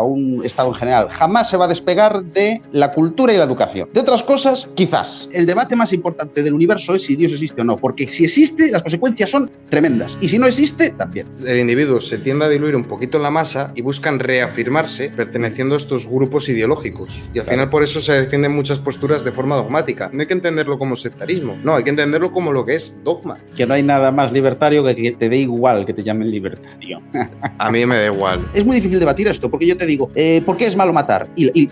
o un Estado en general. Jamás se va a despegar de la cultura y la educación. De otras cosas, quizás. El debate más importante del universo es si Dios existe o no, porque si existe, las consecuencias son tremendas. Y si no existe, también. El individuo se tiende a diluir un poquito en la masa y buscan reafirmarse perteneciendo a estos grupos ideológicos. Y al final por eso se defienden muchas posturas de forma dogmática. No hay que entenderlo como sectarismo, no, hay que entenderlo como lo que es dogma. Que no hay nada más libertario que que te dé igual que te llamen libertario. a mí me da igual. Es muy difícil debatir esto, porque yo digo, eh, ¿por qué es malo matar? Y,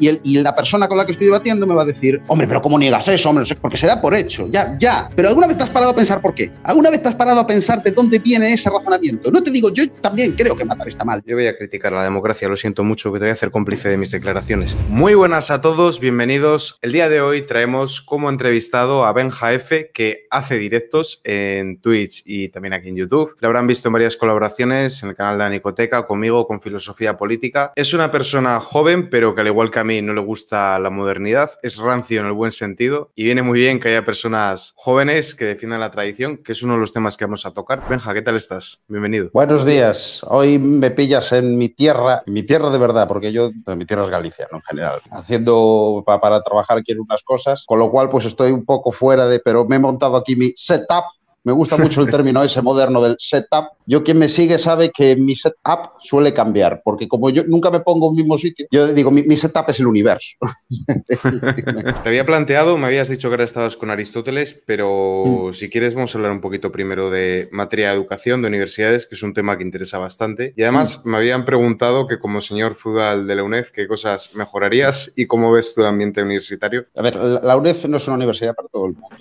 la persona con la que estoy debatiendo me va a decir, hombre, pero ¿cómo niegas eso? Hombre, porque se da por hecho, ya, ya. Pero ¿alguna vez te has parado a pensar por qué? ¿Alguna vez te has parado a pensarte dónde viene ese razonamiento? No te digo, yo también creo que matar está mal. Yo voy a criticar la democracia, lo siento mucho, que te voy a hacer cómplice de mis declaraciones. Muy buenas a todos, bienvenidos. El día de hoy traemos como entrevistado a Benja F que hace directos en Twitch y también aquí en YouTube. Lo habrán visto en varias colaboraciones en el canal de la Nicoteca, conmigo, con Filosofía Política. Es una una persona joven, pero que al igual que a mí no le gusta la modernidad, es rancio en el buen sentido y viene muy bien que haya personas jóvenes que defiendan la tradición, que es uno de los temas que vamos a tocar. Benja, ¿qué tal estás? Bienvenido. Buenos días. Hoy me pillas en mi tierra, en mi tierra de verdad, porque yo, mi tierra es Galicia, En general. Haciendo para, trabajar trabajar en unas cosas, con lo cual pues estoy un poco fuera de, pero me he montado aquí mi setup me gusta mucho el término ese moderno del setup. Yo quien me sigue sabe que mi setup suele cambiar, porque como yo nunca me pongo en un mismo sitio, yo digo, mi, setup es el universo. Te había planteado, me habías dicho que ahora estabas con Aristóteles, pero mm. si quieres vamos a hablar un poquito primero de materia de educación, de universidades, que es un tema que interesa bastante. Y además mm. me habían preguntado que como señor feudal de la UNED, ¿qué cosas mejorarías y cómo ves tu ambiente universitario? A ver, la UNED no es una universidad para todo el mundo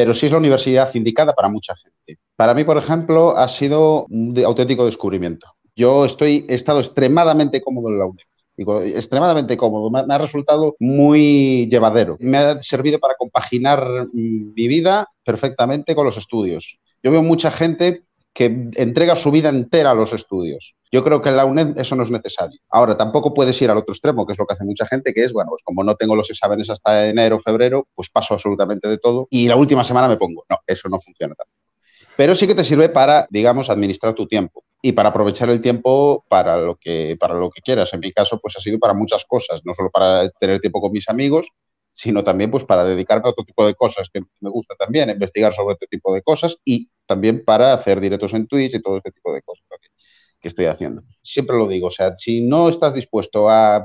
pero sí es la universidad indicada para mucha gente. Para mí, por ejemplo, ha sido un auténtico descubrimiento. Yo estoy, he estado extremadamente cómodo en la UNED extremadamente cómodo, me ha resultado muy llevadero. Me ha servido para compaginar mm, mi vida perfectamente con los estudios. Yo veo mucha gente que entrega su vida entera a los estudios. Yo creo que en la UNED eso no es necesario. Ahora, tampoco puedes ir al otro extremo, que es lo que hace mucha gente, que es, bueno, pues como no tengo los exámenes hasta enero, febrero, pues paso absolutamente de todo y la última semana me pongo. No, eso no funciona tampoco. Pero sí que te sirve para, digamos, administrar tu tiempo y para aprovechar el tiempo para lo que, para lo que quieras. En mi caso, pues ha sido para muchas cosas, no solo para tener tiempo con mis amigos, sino también pues para dedicarme a otro tipo de cosas que me gusta también, investigar sobre este tipo de cosas y también para hacer directos en Twitch y todo este tipo de cosas que, que estoy haciendo. Siempre lo digo, o sea, si no estás dispuesto a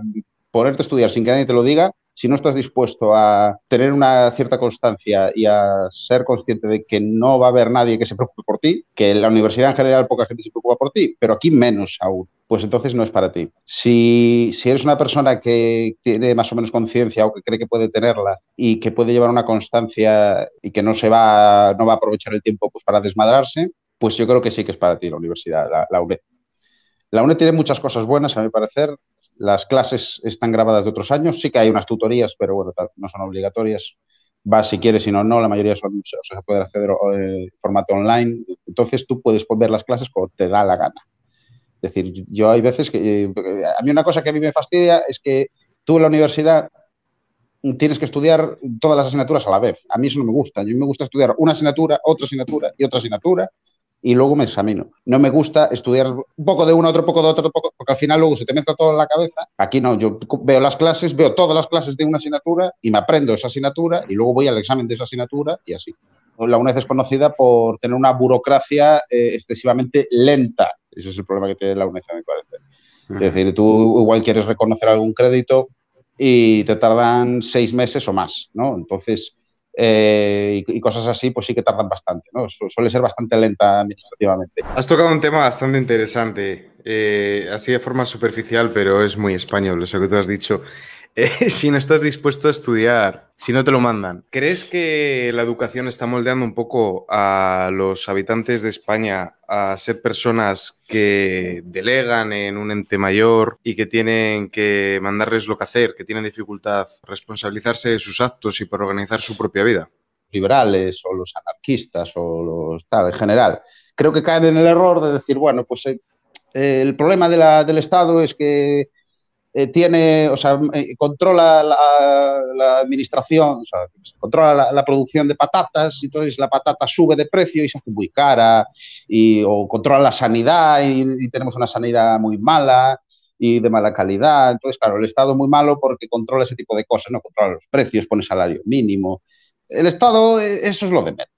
ponerte a estudiar sin que nadie te lo diga, si no estás dispuesto a tener una cierta constancia y a ser consciente de que no va a haber nadie que se preocupe por ti, que en la universidad en general poca gente se preocupa por ti, pero aquí menos aún, pues entonces no es para ti. Si, eres una persona que tiene más o menos conciencia o que cree que puede tenerla y que puede llevar una constancia y que no se va, no va a aprovechar el tiempo pues, para desmadrarse, pues yo creo que sí que es para ti la universidad, la, la UNED. La UNED tiene muchas cosas buenas, a mi parecer. Las clases están grabadas de otros años, sí que hay unas tutorías, pero bueno, no son obligatorias. Va si quieres, si no, no, la mayoría son, se puede acceder en eh, formato online. Entonces tú puedes ver las clases cuando te da la gana. Es decir, yo hay veces que... Eh, a mí una cosa que a mí me fastidia es que tú en la universidad tienes que estudiar todas las asignaturas a la vez. A mí eso no me gusta. A mí me gusta estudiar una asignatura, otra asignatura y otra asignatura y luego me examino. No me gusta estudiar un poco de uno, otro poco de otro, poco, porque al final luego se te mezcla todo en la cabeza. Aquí no, yo veo las clases, veo todas las clases de una asignatura y me aprendo esa asignatura y luego voy al examen de esa asignatura y así. La UNED es conocida por tener una burocracia eh, excesivamente lenta. Ese es el problema que tiene la UNED, a mi Es decir, tú igual quieres reconocer algún crédito y te tardan seis meses o más, ¿no? Entonces, eh, y, cosas así, pues sí que tardan bastante, suele ser bastante lenta administrativamente. Has tocado un tema bastante interesante, eh, así de forma superficial, pero es muy español, eso que tú has dicho. si no estás dispuesto a estudiar, si no te lo mandan. ¿Crees que la educación está moldeando un poco a los habitantes de España a ser personas que delegan en un ente mayor y que tienen que mandarles lo que hacer, que tienen dificultad responsabilizarse de sus actos y para organizar su propia vida? liberales o los anarquistas o los tal, en general. Creo que caen en el error de decir, bueno, pues eh, el problema del Estado es que eh, tiene, o sea, eh, controla la, administración, o sea, controla la, producción de patatas, y entonces la patata sube de precio y se hace muy cara, y, o controla la sanidad y, y tenemos una sanidad muy mala y de mala calidad. Entonces, claro, el Estado es muy malo porque controla ese tipo de cosas, no controla los precios, pone salario mínimo. El Estado, eh, eso es lo de menos.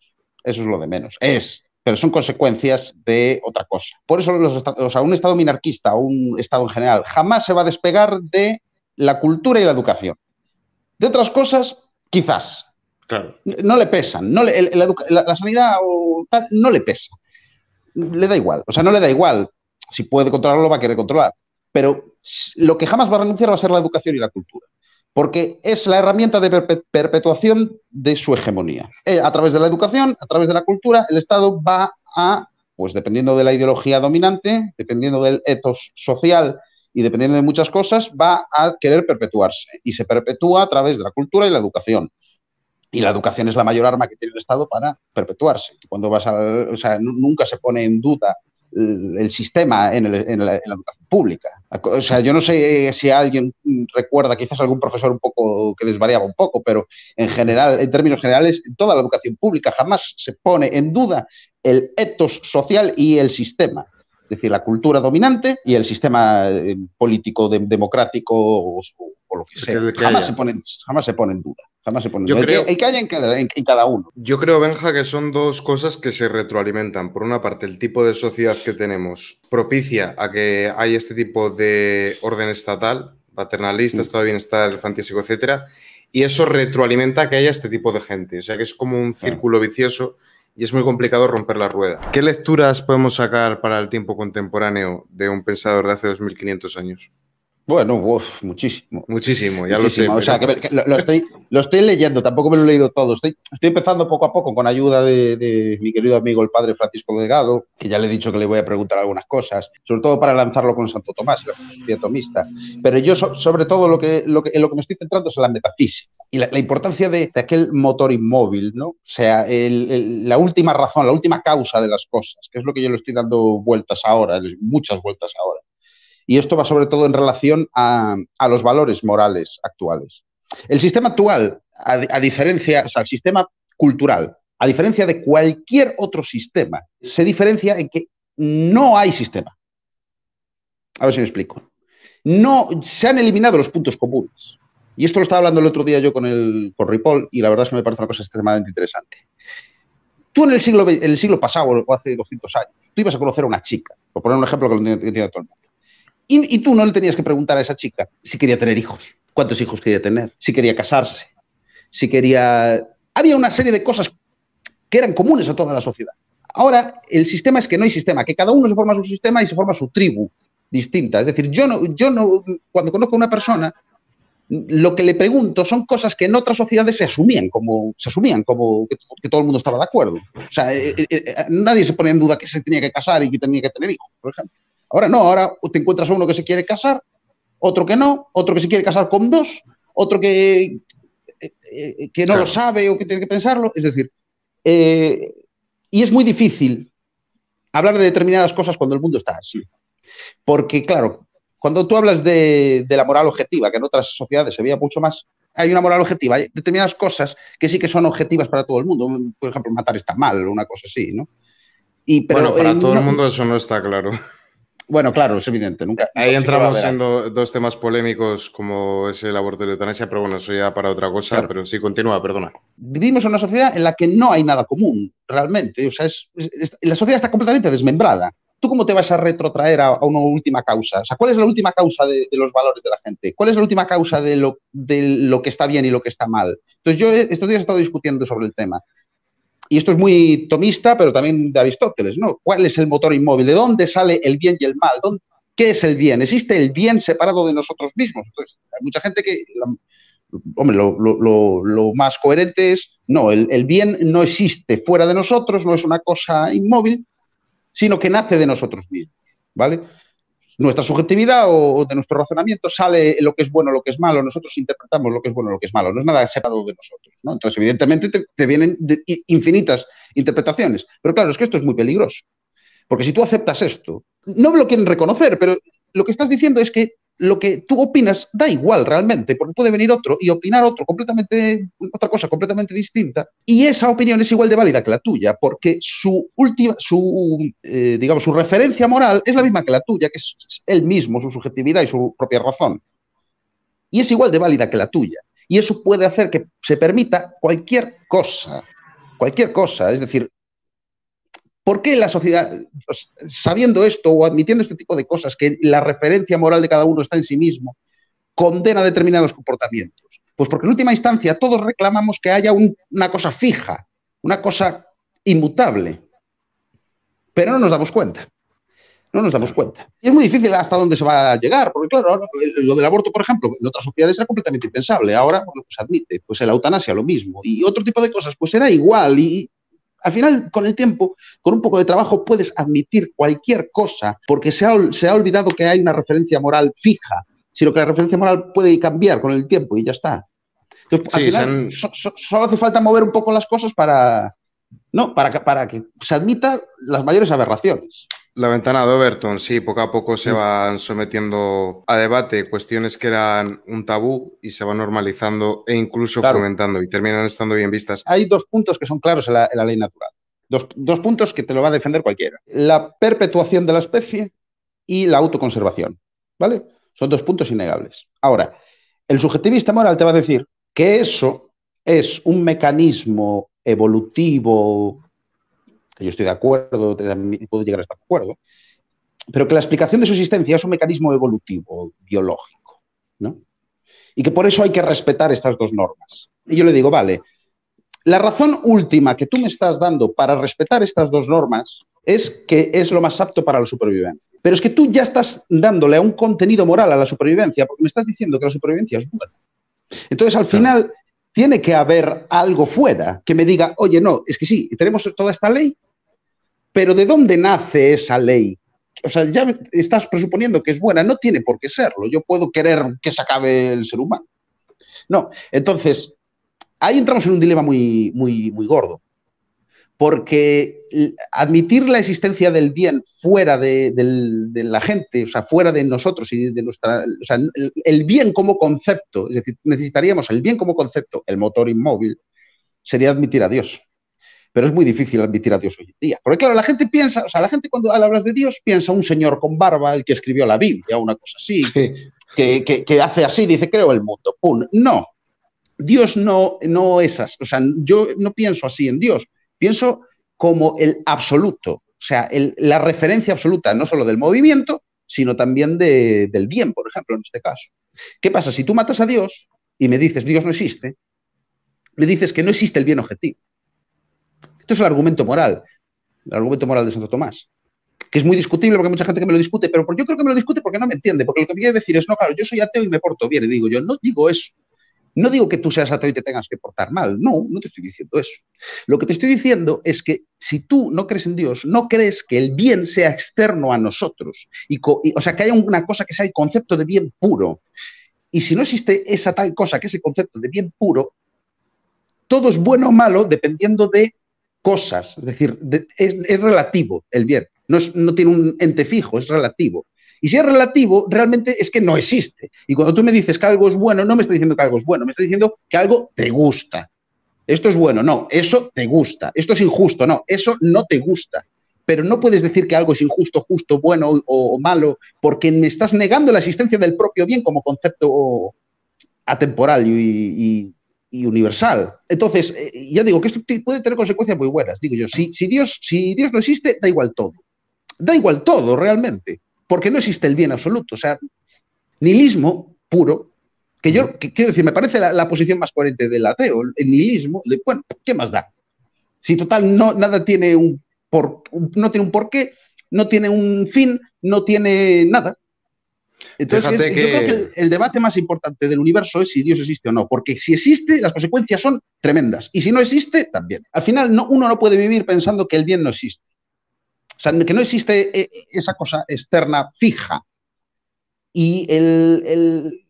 Eso es lo de menos. Es pero son consecuencias de otra cosa. Por eso los, o sea, un Estado minarquista o un Estado en general jamás se va a despegar de la cultura y la educación. De otras cosas, quizás. No le pesan. No la, sanidad no le pesa. Le da igual. O sea, no le da igual. Si puede controlarlo, va a querer controlar. Pero lo que jamás va a renunciar va a ser la educación y la cultura porque es la herramienta de perpetuación de su hegemonía. Eh, a través de la educación, a través de la cultura, el Estado va a, pues dependiendo de la ideología dominante, dependiendo del ethos social y dependiendo de muchas cosas, va a querer perpetuarse. Y se perpetúa a través de la cultura y la educación. Y la educación es la mayor arma que tiene el Estado para perpetuarse. Cuando vas a, nunca se pone en duda el sistema en, la, educación pública. O sea, yo no sé eh, si alguien recuerda, quizás algún profesor un poco que desvariaba un poco, pero en general, en términos generales, en toda la educación pública jamás se pone en duda el etos social y el sistema. Es decir, la cultura dominante y el sistema eh, político democrático o, lo que sea. jamás, se pone, jamás se pone en duda. Yo creo, en cada, uno. Yo creo, Benja, que son dos cosas que se retroalimentan. Por una parte, el tipo de sociedad que tenemos propicia a que hay este tipo de orden estatal, paternalista, mm. estado de bienestar, fantástico, etcétera, y eso retroalimenta que haya este tipo de gente. O sea que es como un círculo vicioso y es muy complicado romper la rueda. ¿Qué lecturas podemos sacar para el tiempo contemporáneo de un pensador de hace 2500 años? Bueno, muchísimo. Muchísimo, ya lo sé. lo, estoy, leyendo, tampoco me lo he leído todo. Estoy, empezando poco a poco con ayuda de, mi querido amigo el padre Francisco Delgado, que ya le he dicho que le voy a preguntar algunas cosas, sobre todo para lanzarlo con Santo Tomás el la tomista. Pero yo, sobre todo, lo que, lo que, en lo que me estoy centrando es en la metafísica y la, importancia de, aquel motor inmóvil, ¿no? O sea, la última razón, la última causa de las cosas, que es lo que yo le estoy dando vueltas ahora, muchas vueltas ahora. Y esto va sobre todo en relación a, los valores morales actuales. El sistema actual, a, diferencia, o sea, el sistema cultural, a diferencia de cualquier otro sistema, se diferencia en que no hay sistema. A ver si me explico. No, se han eliminado los puntos comunes. Y esto lo estaba hablando el otro día yo con, el, con Ripoll y la verdad es que me parece una cosa extremadamente interesante. Tú en el siglo, el siglo pasado, o hace 200 años, tú ibas a conocer a una chica, por poner un ejemplo que lo que tiene todo el mundo. Y, tú no le tenías que preguntar a esa chica si quería tener hijos, cuántos hijos quería tener, si quería casarse, si quería... Había una serie de cosas que eran comunes a toda la sociedad. Ahora, el sistema es que no hay sistema, que cada uno se forma su sistema y se forma su tribu distinta. Es decir, yo no, yo no, cuando conozco a una persona, lo que le pregunto son cosas que en otras sociedades se asumían como, se asumían como que, todo el mundo estaba de acuerdo. O sea, eh, eh, eh, nadie se ponía en duda que se tenía que casar y que tenía que tener hijos, por ejemplo. Ahora no, ahora te encuentras a uno que se quiere casar, otro que no, otro que se quiere casar con dos, otro que, eh, eh, que no lo sabe o que tiene que pensarlo. Es decir, eh, y es muy difícil hablar de determinadas cosas cuando el mundo está así. Porque, claro, cuando tú hablas de, la moral objetiva, que en otras sociedades se veía mucho más, hay una moral objetiva, hay determinadas cosas que sí que son objetivas para todo el mundo. Por ejemplo, matar está mal, una cosa así, ¿no? Y, pero, bueno, para todo el mundo eso no está claro. Bueno, claro, es evidente. Nunca, Ahí entramos en dos temas polémicos como es el aborto y la eutanasia, pero bueno, eso ya para otra cosa, pero sí, continúa, perdona. Vivimos en una sociedad en la que no hay nada común, realmente. O sea, es, la sociedad está completamente desmembrada. ¿Tú cómo te vas a retrotraer a, una última causa? O sea, ¿cuál es la última causa de, los valores de la gente? ¿Cuál es la última causa de lo, de lo que está bien y lo que está mal? Entonces, yo estos días he estado discutiendo sobre el tema y esto es muy tomista, pero también de Aristóteles, ¿no? ¿Cuál es el motor inmóvil? ¿De dónde sale el bien y el mal? ¿Qué es el bien? ¿Existe el bien separado de nosotros mismos? Entonces, hay mucha gente que, hombre, lo, más coherente es, no, el, el bien no existe fuera de nosotros, no es una cosa inmóvil, sino que nace de nosotros mismos, ¿vale? nuestra subjetividad o, de nuestro razonamiento sale lo que es bueno, lo que es malo, nosotros interpretamos lo que es bueno, lo que es malo, no es nada separado de nosotros. Entonces, evidentemente, te, vienen infinitas interpretaciones. Pero claro, es que esto es muy peligroso, porque si tú aceptas esto, no me lo quieren reconocer, pero lo que estás diciendo es que lo que tú opinas da igual realmente, porque puede venir otro y opinar otro completamente, otra cosa completamente distinta, y esa opinión es igual de válida que la tuya, porque su última, su, eh, digamos, su referencia moral es la misma que la tuya, que es él mismo, su subjetividad y su propia razón. Y es igual de válida que la tuya. Y eso puede hacer que se permita cualquier cosa, cualquier cosa. Es decir, ¿Por qué la sociedad, pues, sabiendo esto o admitiendo este tipo de cosas, que la referencia moral de cada uno está en sí mismo, condena determinados comportamientos? Pues porque en última instancia todos reclamamos que haya una cosa fija, una cosa inmutable, pero no nos damos cuenta. No nos damos cuenta. Y es muy difícil hasta dónde se va a llegar, porque claro, eh, lo del aborto, por ejemplo, en otras sociedades era completamente impensable. Ahora, se pues admite, pues la eutanasia lo mismo. Y otro tipo de cosas, pues era igual. Y, al final, con el tiempo, con un poco de trabajo, puedes admitir cualquier cosa, porque se ha, olvidado que hay una referencia moral fija, sino que la referencia moral puede cambiar con el tiempo y ya está. solo hace falta mover un poco las cosas para, no, para que, para que se admita las mayores aberraciones. La ventana de Overton, sí, poco a poco se van sometiendo a debate cuestiones que eran un tabú y se van normalizando e incluso fomentando y terminan estando bien vistas. Hay dos puntos que son claros en la, ley natural. Dos, dos, puntos que te lo va a defender cualquiera. La perpetuación de la especie y la autoconservación. ¿Vale? Son dos puntos innegables. Ahora, el subjetivista moral te va a decir que eso es un mecanismo evolutivo, que yo estoy de acuerdo, puedo llegar a estar de acuerdo, pero que la explicación de su existencia es un mecanismo evolutivo, biológico, ¿no? Y que por eso hay que respetar estas dos normas. Y yo le digo, vale, la razón última que tú me estás dando para respetar estas dos normas es que es lo más apto para la supervivencia. Pero es que tú ya estás dándole un contenido moral a la supervivencia, porque me estás diciendo que la supervivencia es buena. Entonces, al final, tiene que haber algo fuera que me diga, oye, no, es que sí, tenemos toda esta ley, pero ¿de dónde nace esa ley? O sea, ya estás presuponiendo que es buena, no tiene por qué serlo, yo puedo querer que se acabe el ser humano. No, entonces, ahí entramos en un dilema muy, muy, muy gordo, porque admitir la existencia del bien fuera de, la gente, o sea, fuera de nosotros y de nuestra. O sea, el, bien como concepto, es decir, necesitaríamos el bien como concepto, el motor inmóvil, sería admitir a Dios. Pero es muy difícil admitir a Dios hoy en día. Porque, claro, la gente piensa, o sea, la gente cuando hablas de Dios piensa un señor con barba, el que escribió la Biblia, una cosa así, que, que, hace así, dice, creo el mundo. Pum. No. Dios no, no es así. O sea, yo no pienso así en Dios. Pienso como el absoluto, o sea, la referencia absoluta no solo del movimiento, sino también del bien, por ejemplo, en este caso. ¿Qué pasa? Si tú matas a Dios y me dices Dios no existe, me dices que no existe el bien objetivo. Esto es el argumento moral, el argumento moral de Santo Tomás, que es muy discutible porque hay mucha gente que me lo discute, pero yo creo que me lo discute porque no me entiende, porque lo que voy a decir es, no, claro, yo soy ateo y me porto bien, y digo yo, no digo eso. No digo que tú seas ateo y te tengas que portar mal, no, no te estoy diciendo eso. Lo que te estoy diciendo es que si tú no crees en Dios, no crees que el bien sea externo a nosotros, y, o sea, que haya una cosa que sea el concepto de bien puro. Y si no existe esa tal cosa que ese concepto de bien puro, todo es bueno o malo dependiendo de cosas, es decir, es, relativo el bien, no tiene un ente fijo, es relativo. Y si es relativo, realmente es que no existe. Y cuando tú me dices que algo es bueno, no me está diciendo que algo es bueno, me está diciendo que algo te gusta. Esto es bueno, no, eso te gusta. Esto es injusto, no, eso no te gusta. Pero no puedes decir que algo es injusto, justo, bueno o, malo, porque me estás negando la existencia del propio bien como concepto atemporal y, universal. Entonces, eh, ya digo que esto puede tener consecuencias muy buenas. Digo yo, si Dios, si Dios no existe, da igual todo. Da igual todo, realmente porque no existe el bien absoluto. O sea, nihilismo puro, que yo, quiero decir, me parece la, posición más coherente del ateo, el nihilismo, de, bueno, ¿qué más da? Si total no, nada tiene un, por, no tiene un porqué, no tiene un fin, no tiene nada. Entonces, yo creo que el, debate más importante del universo es si Dios existe o no, porque si existe, las consecuencias son tremendas, y si no existe, también. Al final, uno no puede vivir pensando que el bien no existe. O sea, que no existe eh, esa cosa externa fija. Y el,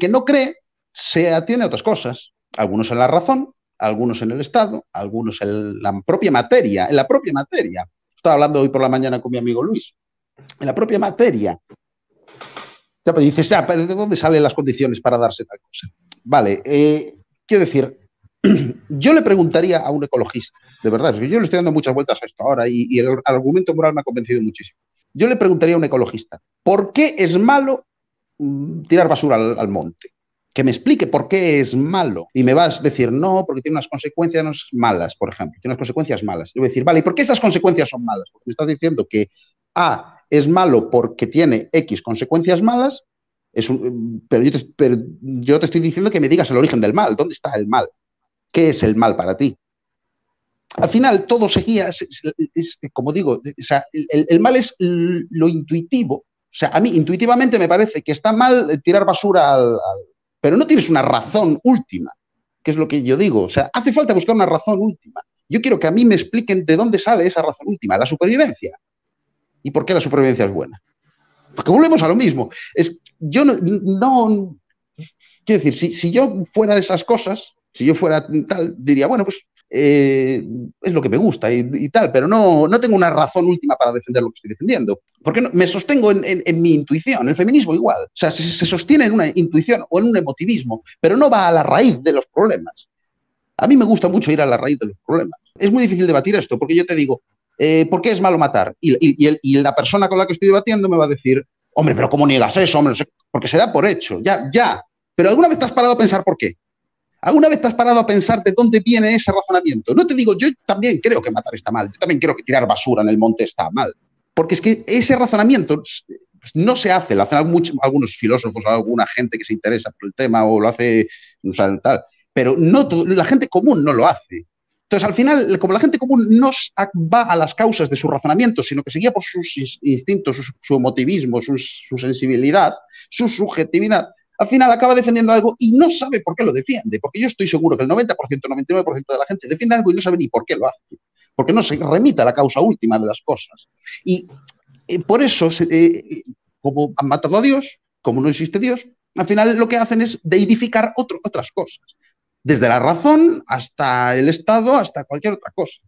que no cree se atiene a otras cosas. Algunos en la razón, algunos en el Estado, algunos en la propia materia, en la propia materia. Estaba hablando hoy por la mañana con mi amigo Luis. En la propia materia. Ya, dices, ah, ¿de dónde salen las condiciones para darse tal cosa? Vale, eh, quiero decir, yo le preguntaría a un ecologista, de verdad, yo le estoy dando muchas vueltas a esto ahora y, el argumento moral me ha convencido muchísimo. Yo le preguntaría a un ecologista, ¿por qué es malo mm, tirar basura al, monte? que me explique por qué es malo. Y me vas a decir, no, porque tiene unas consecuencias malas, por ejemplo, tiene unas consecuencias malas. Yo voy a decir, vale, ¿y por qué esas consecuencias son malas? Porque me estás diciendo que A es malo porque tiene X consecuencias malas, mm, pero, yo te, estoy diciendo que me digas el origen del mal, ¿dónde está el mal? ¿Qué es el mal para ti? Al final todo se es, como digo, el, mal es lo intuitivo. O sea, a mí intuitivamente me parece que está mal tirar basura al, Pero no tienes una razón última, que es lo que yo digo. O sea, hace falta buscar una razón última. Yo quiero que a mí me expliquen de dónde sale esa razón última, la supervivencia. ¿Y por qué la supervivencia es buena? Porque volvemos a lo mismo. Es, yo no, Quiero decir, si, si, yo fuera de esas cosas, si yo fuera tal, diría, bueno, pues eh, es lo que me gusta y, tal, pero no, tengo una razón última para defender lo que estoy defendiendo. Porque me sostengo en, mi intuición, el feminismo igual. O sea, se, sostiene en una intuición o en un emotivismo, pero no va a la raíz de los problemas. A mí me gusta mucho ir a la raíz de los problemas. Es muy difícil debatir esto, porque yo te digo, eh, ¿por qué es malo matar? Y, la persona con la que estoy debatiendo me va a decir, hombre, pero ¿cómo niegas eso? Hombre? Porque se da por hecho, ya, ya. Pero alguna vez te has parado a pensar por qué. ¿Alguna vez te has parado a pensar de dónde viene ese razonamiento? No te digo, yo también creo que matar está mal, yo también creo que tirar basura en el monte está mal, porque es que ese razonamiento pues, pues, no se hace, lo hacen algunos filósofos, alguna gente que se interesa por el tema o lo hace tal, pero no la gente común no lo hace. Entonces, al final, como la gente común no va a las causas de su razonamiento, sino que se guía por sus instintos, su, emotivismo, su sensibilidad, su subjetividad, al final acaba defendiendo algo y no sabe por qué lo defiende, porque yo estoy seguro que el 90%, 99% de la gente defiende algo y no sabe ni por qué lo hace, porque no se remita a la causa última de las cosas. Y eh, por eso, eh, eh, como han matado a Dios, como no existe Dios, al final lo que hacen es deidificar otras cosas, desde la razón hasta el Estado, hasta cualquier otra cosa.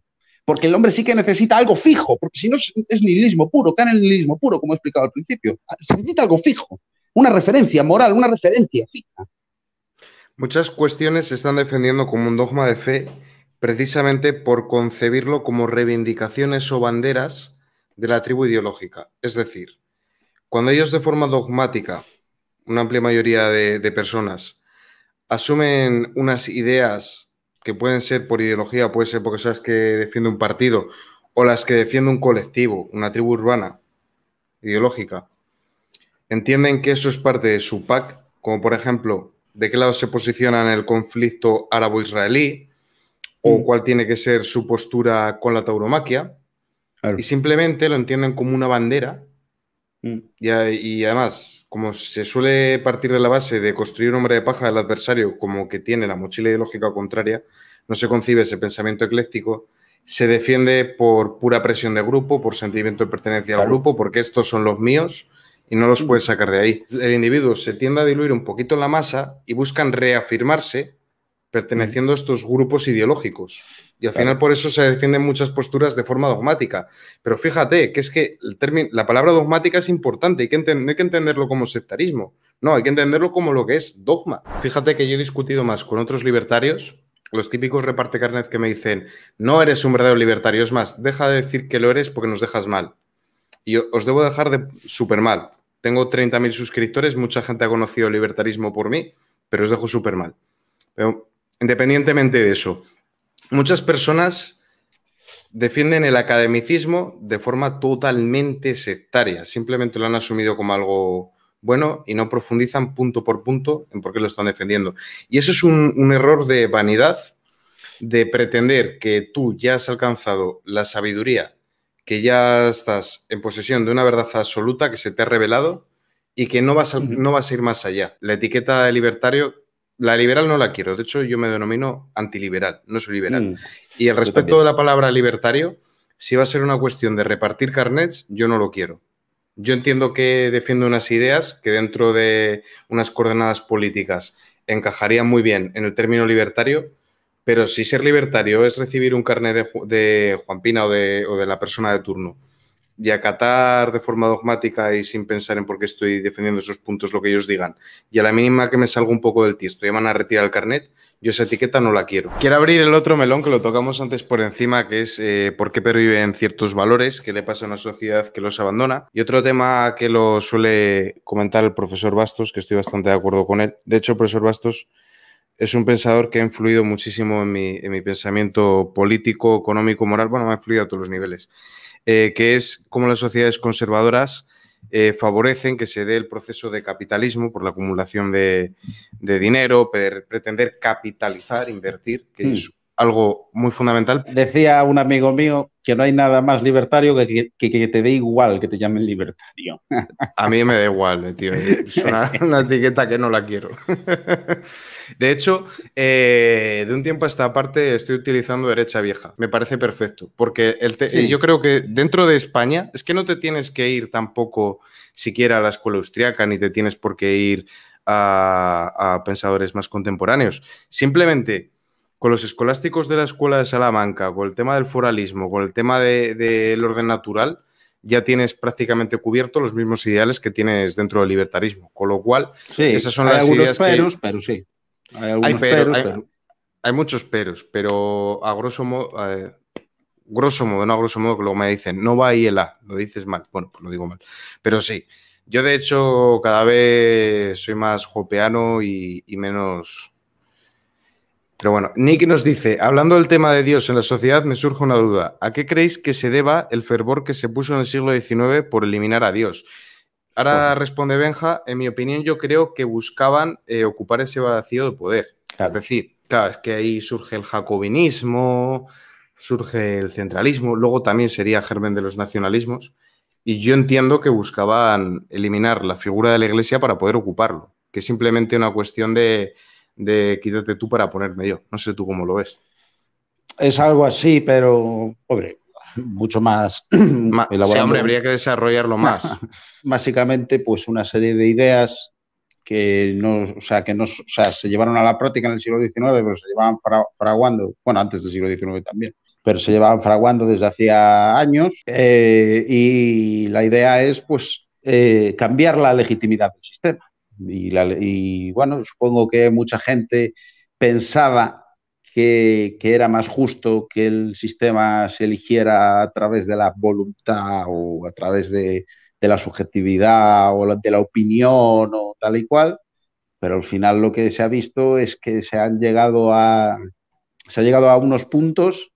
Porque el hombre sí que necesita algo fijo, porque si no es nihilismo puro, cae en el nihilismo puro, como he explicado al principio. Se necesita algo fijo una referencia moral, una referencia Muchas cuestiones se están defendiendo como un dogma de fe precisamente por concebirlo como reivindicaciones o banderas de la tribu ideológica. Es decir, cuando ellos de forma dogmática, una amplia mayoría de, personas, asumen unas ideas que pueden ser por ideología, puede ser porque son las que defiende un partido o las que defiende un colectivo, una tribu urbana ideológica, entienden que eso es parte de su PAC, como por ejemplo, de qué lado se posiciona en el conflicto árabo-israelí o mm. cuál tiene que ser su postura con la tauromaquia. Y simplemente lo entienden como una bandera. Mm. Y, además, como se suele partir de la base de construir un hombre de paja del adversario, como que tiene la mochila ideológica contraria, no se concibe ese pensamiento ecléctico, se defiende por pura presión de grupo, por sentimiento de pertenencia al grupo, porque estos son los míos y no los puedes sacar de ahí. El individuo se tiende a diluir un poquito en la masa y buscan reafirmarse perteneciendo a estos grupos ideológicos. Y al final por eso se defienden muchas posturas de forma dogmática. Pero fíjate que es que el término, la palabra dogmática es importante, no hay que entenderlo como sectarismo, no, hay que entenderlo como lo que es dogma. Fíjate que yo he discutido más con otros libertarios, los típicos reparte carnet que me dicen, no eres un verdadero libertario, es más, deja de decir que lo eres porque nos dejas mal. Y os debo dejar de súper mal, tengo 30.000 suscriptores, mucha gente ha conocido el libertarismo por mí, pero os dejo súper mal. Pero independientemente de eso, muchas personas defienden el academicismo de forma totalmente sectaria. Simplemente lo han asumido como algo bueno y no profundizan punto por punto en por qué lo están defendiendo. Y eso es un, un error de vanidad, de pretender que tú ya has alcanzado la sabiduría que ya estás en posesión de una verdad absoluta que se te ha revelado y que no vas a, no a ir más allá. La etiqueta de libertario, la liberal no la quiero, de hecho yo me denomino antiliberal, no soy liberal. Mm. y el respecto de la palabra libertario, si va a ser una cuestión de repartir carnets, yo no lo quiero. Yo entiendo que defiendo unas ideas que dentro de unas coordenadas políticas encajarían muy bien en el término libertario, pero si ser libertario es recibir un carnet de, Juan Pina o de, la persona de turno y acatar de forma dogmática y sin pensar en por qué estoy defendiendo esos puntos lo que ellos digan, y a la mínima que me salga un poco del tiesto y van a retirar el carnet, yo esa etiqueta no la quiero. Quiero abrir el otro melón que lo tocamos antes por encima, que es eh, por qué perviven ciertos valores, qué le pasa a una sociedad que los abandona, y otro tema que lo suele comentar el profesor Bastos, que estoy bastante de acuerdo con él. De hecho, el profesor Bastos es un pensador que ha influido muchísimo en mi, pensamiento político, económico, moral, bueno, me ha influido a todos los niveles, eh, que es cómo las sociedades conservadoras eh, favorecen que se dé el proceso de capitalismo por la acumulación de, dinero, pretender capitalizar, invertir, que mm. es algo muy fundamental. Decía un amigo mío que no hay nada más libertario que que, te dé igual que te llamen libertario. A mí me da igual, eh, tío. Es una, etiqueta que no la quiero. De hecho, eh, de un tiempo a esta parte estoy utilizando derecha vieja. Me parece perfecto. Porque yo creo que dentro de España es que no te tienes que ir tampoco siquiera a la escuela austriaca, ni te tienes por qué ir a, a pensadores más contemporáneos. Simplemente con los escolásticos de la Escuela de Salamanca, con el tema del foralismo, con el tema del orden natural, ya tienes prácticamente cubierto los mismos ideales que tienes dentro del libertarismo. Con lo cual, esas son las ideas que... Pero sí. Hay, algunos peros, hay, sí. hay, muchos peros, pero a grosso modo, no a grosso modo, que luego me dicen, no va ahí el A, lo dices mal. Bueno, pues lo digo mal. Pero sí, yo de hecho cada vez soy más jopeano y menos pero bueno, Nick nos dice, hablando del tema de Dios en la sociedad, me surge una duda. ¿A qué creéis que se deba el fervor que se puso en el siglo XIX por eliminar a Dios? Ahora responde Benja, en mi opinión yo creo que buscaban eh, ocupar ese vacío de poder. Es decir, claro, es que ahí surge el jacobinismo, surge el centralismo, luego también sería germen de los nacionalismos, y yo entiendo que buscaban eliminar la figura de la Iglesia para poder ocuparlo, que es simplemente una cuestión de de quítate tú para ponerme yo. No sé tú cómo lo ves. Es algo así, pero, pobre, mucho más elaborado. hombre, habría que desarrollarlo más. Básicamente, pues una serie de ideas que no, sea, que no, se llevaron a la práctica en el siglo XIX, pero se llevaban fraguando, bueno, antes del siglo XIX también, pero se llevaban fraguando desde hacía años eh, y la idea es, pues, eh, cambiar la legitimidad del sistema. Y, bueno, supongo que mucha gente pensaba que, era más justo que el sistema se eligiera a través de la voluntad o a través de, la subjetividad o de la opinión o tal y cual, pero al final lo que se ha visto es que se han llegado a se ha llegado a unos puntos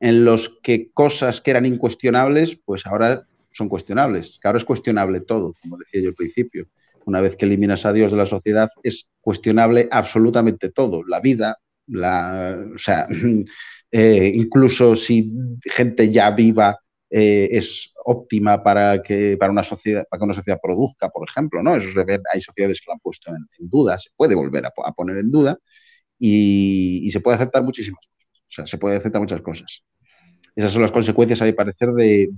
en los que cosas que eran incuestionables, pues ahora son cuestionables, que ahora es cuestionable todo, como decía yo al principio. Una vez que eliminas a Dios de la sociedad, es cuestionable absolutamente todo, la vida, la, o sea, eh, incluso si gente ya viva eh, es óptima para que, para, una sociedad, para una sociedad produzca, por ejemplo, ¿no? Es, hay sociedades que la han puesto en, duda, se puede volver a, poner en duda y, y, se puede aceptar muchísimas cosas, o sea, se puede aceptar muchas cosas. Esas son las consecuencias, a mi parecer, de,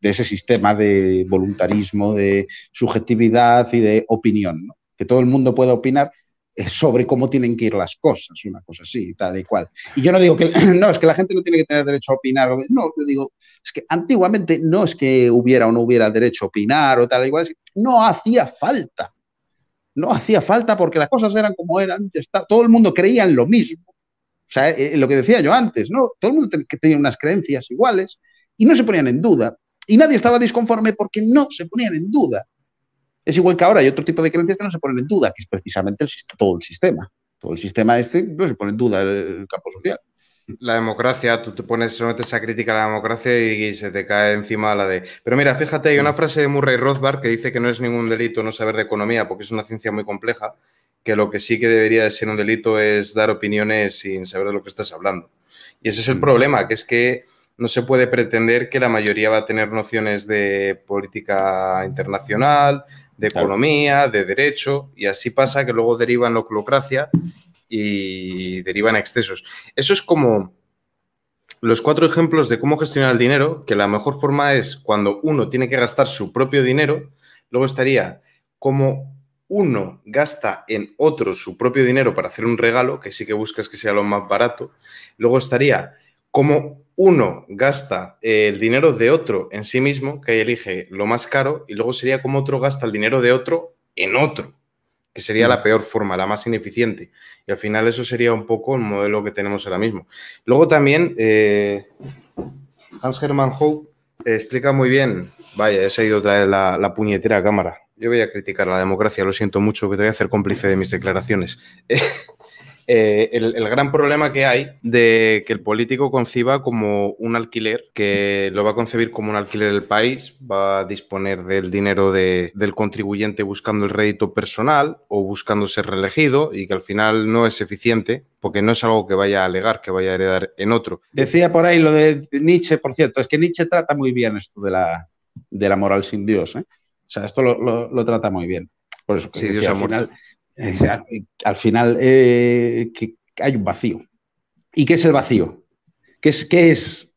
ese sistema de voluntarismo, de subjetividad y de opinión. Que todo el mundo pueda opinar eh, sobre cómo tienen que ir las cosas, una cosa así, tal y cual. Y yo no digo que, no, es que la gente no tiene que tener derecho a opinar, no, yo digo, es que antiguamente no es que hubiera o no hubiera derecho a opinar o tal y cual, no hacía falta, no hacía falta porque las cosas eran como eran, está, todo el mundo creía en lo mismo, o sea, eh, lo que decía yo antes, ¿no? Todo el mundo tenía unas creencias iguales y no se ponían en duda. Y nadie estaba disconforme porque no se ponían en duda. Es igual que ahora hay otro tipo de creencias que no se ponen en duda, que es precisamente todo el sistema. Todo el sistema este no se pone en duda el, campo social. La democracia, tú te pones, solamente esa crítica a la democracia y, y, se te cae encima la de. Pero mira, fíjate, hay una frase de Murray Rothbard que dice que no es ningún delito no saber de economía porque es una ciencia muy compleja que lo que sí que debería ser un delito es dar opiniones sin saber de lo que estás hablando. Y ese es el mm. problema, que es que no se puede pretender que la mayoría va a tener nociones de política internacional, de economía, de derecho, y así pasa que luego derivan en la oclocracia y derivan excesos. Eso es como los cuatro ejemplos de cómo gestionar el dinero, que la mejor forma es cuando uno tiene que gastar su propio dinero, luego estaría como uno gasta en otro su propio dinero para hacer un regalo, que sí que buscas que sea lo más barato, luego estaría como uno gasta el dinero de otro en sí mismo, que elige lo más caro, y luego sería como otro gasta el dinero de otro en otro, que sería la mm. peor forma, la más ineficiente. Y al final eso sería un poco el modelo que tenemos ahora mismo. Luego también eh, Hans Hermann Hope eh, explica muy bien, vaya, ha ido la, la puñetera cámara. Yo voy a criticar la democracia, lo siento mucho, que te voy a hacer cómplice de mis declaraciones. Eh, el, gran problema que hay de que el político conciba como un alquiler, que lo va a concebir como un alquiler del país, va a disponer del dinero del contribuyente buscando el rédito personal o buscando ser reelegido y que al final no es eficiente porque no es algo que vaya a alegar, que vaya a heredar en otro. Decía por ahí lo de Nietzsche, por cierto, es que Nietzsche trata muy bien esto de la, de la moral sin Dios. ¿eh? O sea, esto lo, trata muy bien. Por eso que al, final, eh, eh, hay un vacío. ¿Y qué es el vacío? ¿Qué es? Qué es?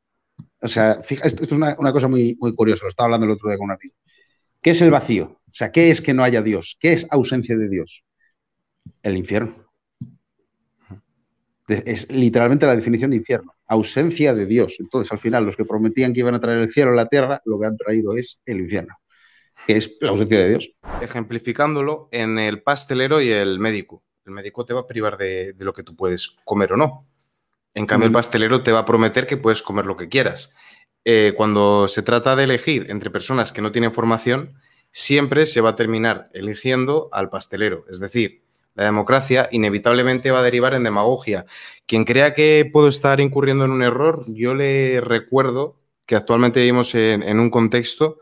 O sea, fíjate, esto es una, cosa muy, muy curiosa, lo estaba hablando el otro día con un amigo. ¿Qué es el vacío? O sea, ¿qué es que no haya Dios? ¿Qué es ausencia de Dios? El infierno. Es literalmente la definición de infierno, ausencia de Dios. Entonces, al final, los que prometían que iban a traer el cielo a la tierra, lo que han traído es el infierno que es la ausencia de Dios. Ejemplificándolo en el pastelero y el médico. El médico te va a privar de, lo que tú puedes comer o no. En cambio, el pastelero te va a prometer que puedes comer lo que quieras. Eh, cuando se trata de elegir entre personas que no tienen formación, siempre se va a terminar eligiendo al pastelero. Es decir, la democracia inevitablemente va a derivar en demagogia. Quien crea que puedo estar incurriendo en un error, yo le recuerdo que actualmente vivimos en un contexto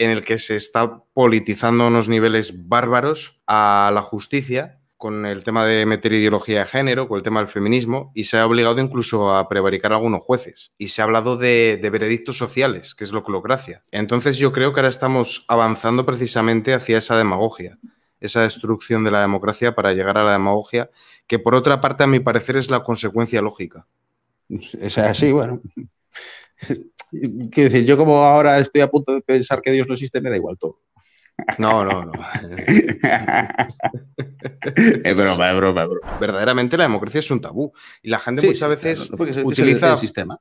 en el que se está politizando a unos niveles bárbaros a la justicia con el tema de meter ideología de género, con el tema del feminismo, y se ha obligado incluso a prevaricar algunos jueces. Y se ha hablado de, veredictos sociales, que es lo que lo gracia. Entonces yo creo que ahora estamos avanzando precisamente hacia esa demagogia, esa destrucción de la democracia para llegar a la demagogia, que por otra parte a mi parecer es la consecuencia lógica. Es así, bueno. Quiero decir, yo como ahora estoy a punto de pensar que Dios no existe, me da igual todo. No, no, no. es broma, es broma, Verdaderamente la democracia es un tabú. Y la gente muchas veces utiliza... El, sistema.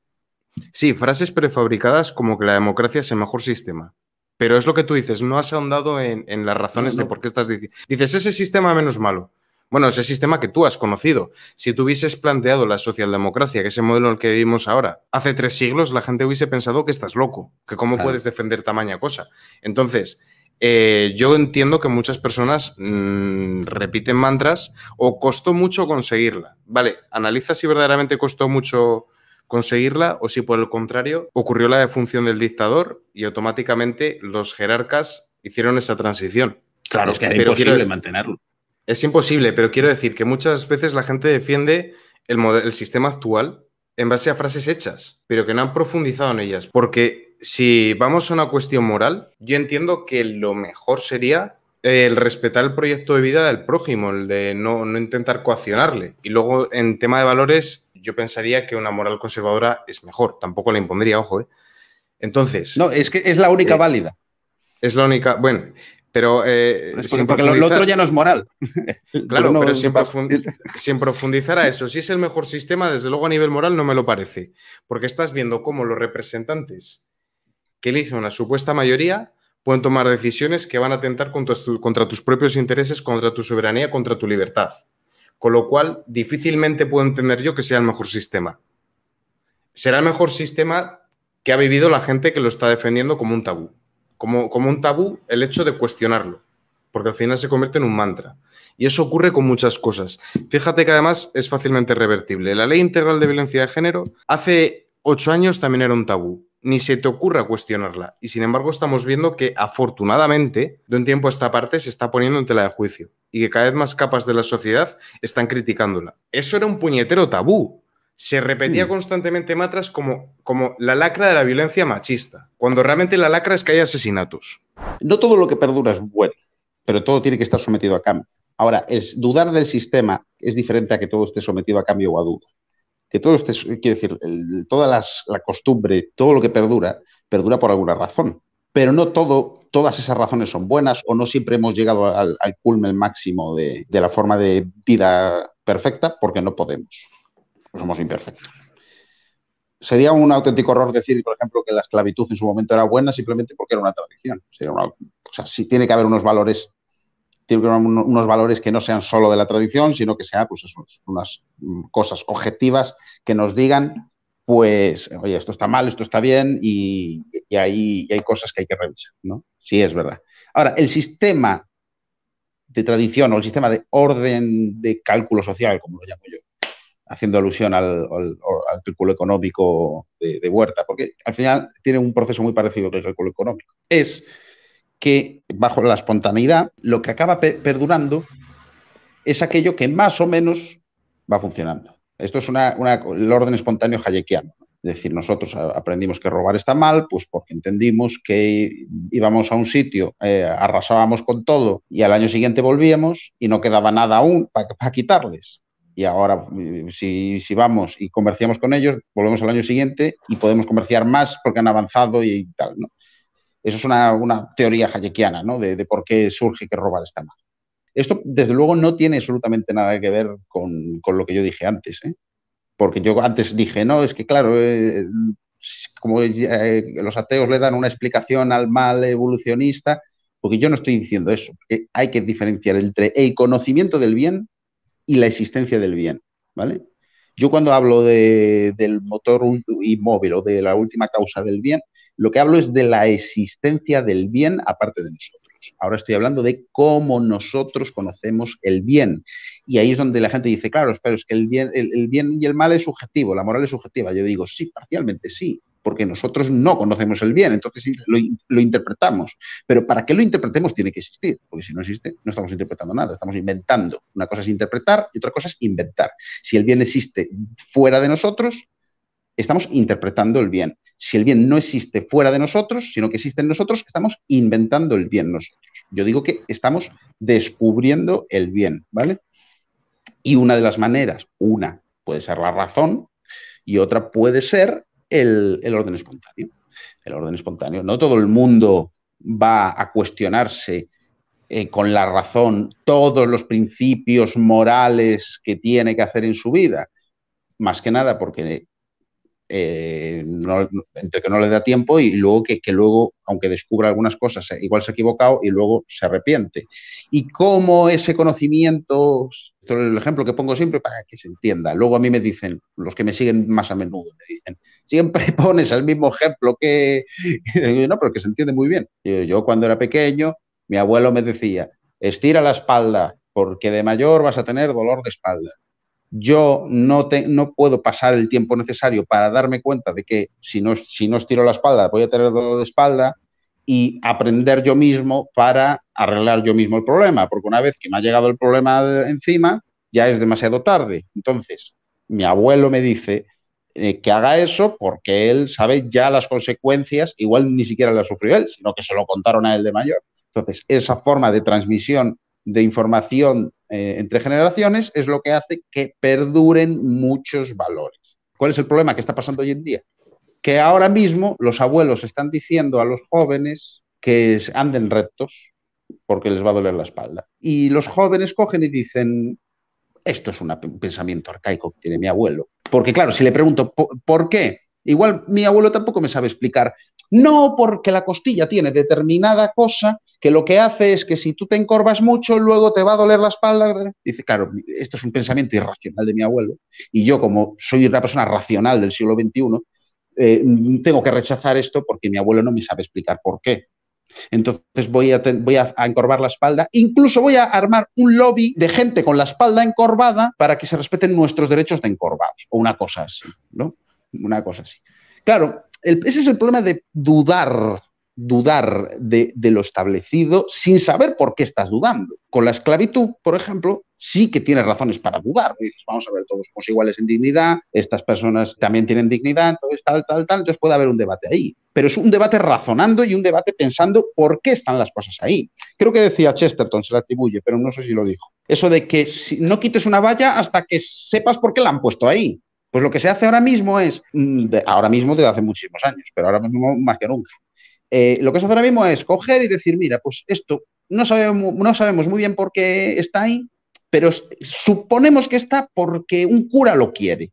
Sí, frases prefabricadas como que la democracia es el mejor sistema. Pero es lo que tú dices, no has ahondado en, las razones de por qué estás diciendo. Dices, ese sistema menos malo. Bueno, ese sistema que tú has conocido. Si tú hubieses planteado la socialdemocracia, que es el modelo en el que vivimos ahora, hace tres siglos la gente hubiese pensado que estás loco, que cómo puedes defender tamaña cosa. Entonces, eh, yo entiendo que muchas personas mm, repiten mantras o costó mucho conseguirla. Vale, analiza si verdaderamente costó mucho conseguirla o si por el contrario ocurrió la defunción del dictador y automáticamente los jerarcas hicieron esa transición. Claro, es que era pero imposible mantenerlo. Es imposible, pero quiero decir que muchas veces la gente defiende el, el sistema actual en base a frases hechas, pero que no han profundizado en ellas. Porque si vamos a una cuestión moral, yo entiendo que lo mejor sería el respetar el proyecto de vida del prójimo, el de no, intentar coaccionarle. Y luego, en tema de valores, yo pensaría que una moral conservadora es mejor. Tampoco la impondría, ojo, ¿eh? Entonces. No, es que es la única eh, válida. Es la única. Bueno, pero, eh, otro ya no es moral. Claro, pero, sin, profundizar a eso, si es el mejor sistema, desde luego a nivel moral no me lo parece, porque estás viendo cómo los representantes que eligen una supuesta mayoría pueden tomar decisiones que van a atentar contra tus propios intereses, contra tu soberanía, contra tu libertad. Con lo cual, difícilmente puedo entender yo que sea el mejor sistema. Será el mejor sistema que ha vivido la gente que lo está defendiendo como un tabú como, un tabú el hecho de cuestionarlo, porque al final se convierte en un mantra. Y eso ocurre con muchas cosas. Fíjate que además es fácilmente revertible. La ley integral de violencia de género hace ocho años también era un tabú. Ni se te ocurra cuestionarla. Y sin embargo, estamos viendo que afortunadamente, de un tiempo a esta parte, se está poniendo en tela de juicio. Y que cada vez más capas de la sociedad están criticándola. Eso era un puñetero tabú se repetía mm. constantemente Matras como, como la lacra de la violencia machista, cuando realmente la lacra es que hay asesinatos. No todo lo que perdura es bueno, pero todo tiene que estar sometido a cambio. Ahora, es, dudar del sistema es diferente a que todo esté sometido a cambio o a duda. Que todo esté, quiero decir, toda la costumbre, todo lo que perdura, perdura por alguna razón. Pero no todo, todas esas razones son buenas o no siempre hemos llegado al, al culmen máximo de, de la forma de vida perfecta porque no podemos. Pues somos imperfectos. Sería un auténtico error decir, por ejemplo, que la esclavitud en su momento era buena simplemente porque era una tradición. o sea, sí tiene que haber unos valores tiene que haber unos valores que no sean solo de la tradición, sino que sean pues, unas mm, cosas objetivas que nos digan, pues, oye, esto está mal, esto está bien, y, ahí hay cosas que hay que revisar, ¿no? Sí, es verdad. Ahora, el sistema de tradición o el sistema de orden de cálculo social, como lo llamo yo, haciendo alusión al, círculo económico de, Huerta, porque al final tiene un proceso muy parecido que el económico. Es que bajo la espontaneidad lo que acaba perdurando es aquello que más o menos va funcionando. Esto es una, el orden espontáneo hayekiano. Es decir, nosotros aprendimos que robar está mal, pues porque entendimos que íbamos a un sitio, eh, arrasábamos con todo y al año siguiente volvíamos y no quedaba nada aún para quitarles y ahora mm, si, vamos y comerciamos con ellos, volvemos al año siguiente y podemos comerciar más porque han avanzado y, tal, ¿no? Eso es una, teoría hayekiana, ¿no? De, por qué surge que robar está mal. Esto, desde luego, no tiene absolutamente nada que ver con, lo que yo dije antes, ¿eh? Porque yo antes dije, no, es que claro, eh, como eh, los ateos le dan una explicación al mal evolucionista, porque yo no estoy diciendo eso. hay que diferenciar entre el conocimiento del bien y la existencia del bien, ¿vale? Yo cuando hablo de, del motor inmóvil o de la última causa del bien, lo que hablo es de la existencia del bien aparte de nosotros. Ahora estoy hablando de cómo nosotros conocemos el bien. Y ahí es donde la gente dice, claro, pero es que el bien, el, el bien y el mal es subjetivo, la moral es subjetiva. Yo digo, sí, parcialmente sí, porque nosotros no conocemos el bien, entonces lo, lo, interpretamos. Pero para que lo interpretemos tiene que existir, porque si no existe, no estamos interpretando nada, estamos inventando. Una cosa es interpretar y otra cosa es inventar. Si el bien existe fuera de nosotros, estamos interpretando el bien. Si el bien no existe fuera de nosotros, sino que existe en nosotros, estamos inventando el bien nosotros. Yo digo que estamos descubriendo el bien, ¿vale? Y una de las maneras, una puede ser la razón y otra puede ser el, orden espontáneo. El orden espontáneo. No todo el mundo va a cuestionarse eh, con la razón todos los principios morales que tiene que hacer en su vida. Más que nada porque eh, entre que no le da tiempo y luego que, luego, aunque descubra algunas cosas, eh, igual se ha equivocado y luego se arrepiente. Y cómo ese conocimiento, esto es el ejemplo que pongo siempre para que se entienda. Luego a mí me dicen, los que me siguen más a menudo, dicen, siempre pones el mismo ejemplo que... no, pero que se entiende muy bien. yo cuando era pequeño, mi abuelo me decía, estira la espalda porque de mayor vas a tener dolor de espalda yo no, te, no puedo pasar el tiempo necesario para darme cuenta de que si no, si no estiro la espalda voy a tener dolor de espalda y aprender yo mismo para arreglar yo mismo el problema, porque una vez que me ha llegado el problema encima, ya es demasiado tarde. Entonces, mi abuelo me dice eh, que haga eso porque él sabe ya las consecuencias, igual ni siquiera las sufrió él, sino que se lo contaron a él de mayor. Entonces, esa forma de transmisión de información eh, entre generaciones es lo que hace que perduren muchos valores. ¿Cuál es el problema que está pasando hoy en día? Que ahora mismo los abuelos están diciendo a los jóvenes que anden rectos porque les va a doler la espalda. Y los jóvenes cogen y dicen, esto es un pensamiento arcaico que tiene mi abuelo. Porque claro, si le pregunto, ¿por qué? Igual mi abuelo tampoco me sabe explicar. No porque la costilla tiene determinada cosa que lo que hace es que si tú te encorvas mucho, luego te va a doler la espalda. Dice, claro, esto es un pensamiento irracional de mi abuelo. Y yo, como soy una persona racional del siglo XXI, eh, tengo que rechazar esto porque mi abuelo no me sabe explicar por qué. Entonces voy, a, voy encorvar la espalda. Incluso voy a armar un lobby de gente con la espalda encorvada para que se respeten nuestros derechos de encorvados. O una cosa así, ¿no? Una cosa así. Claro, ese es el problema de dudar dudar de, lo establecido sin saber por qué estás dudando. Con la esclavitud, por ejemplo, sí que tienes razones para dudar. Dices, vamos a ver, todos somos iguales en dignidad, estas personas también tienen dignidad, entonces tal, tal, tal, entonces puede haber un debate ahí. Pero es un debate razonando y un debate pensando por qué están las cosas ahí. Creo que decía Chesterton, se le atribuye, pero no sé si lo dijo. Eso de que si no quites una valla hasta que sepas por qué la han puesto ahí. Pues lo que se hace ahora mismo es, mm, ahora mismo desde hace muchísimos años, pero ahora mismo más que nunca, eh, lo que se hace ahora mismo es coger y decir, mira, pues esto no sabemos, no sabemos muy bien por qué está ahí, pero suponemos que está porque un cura lo quiere.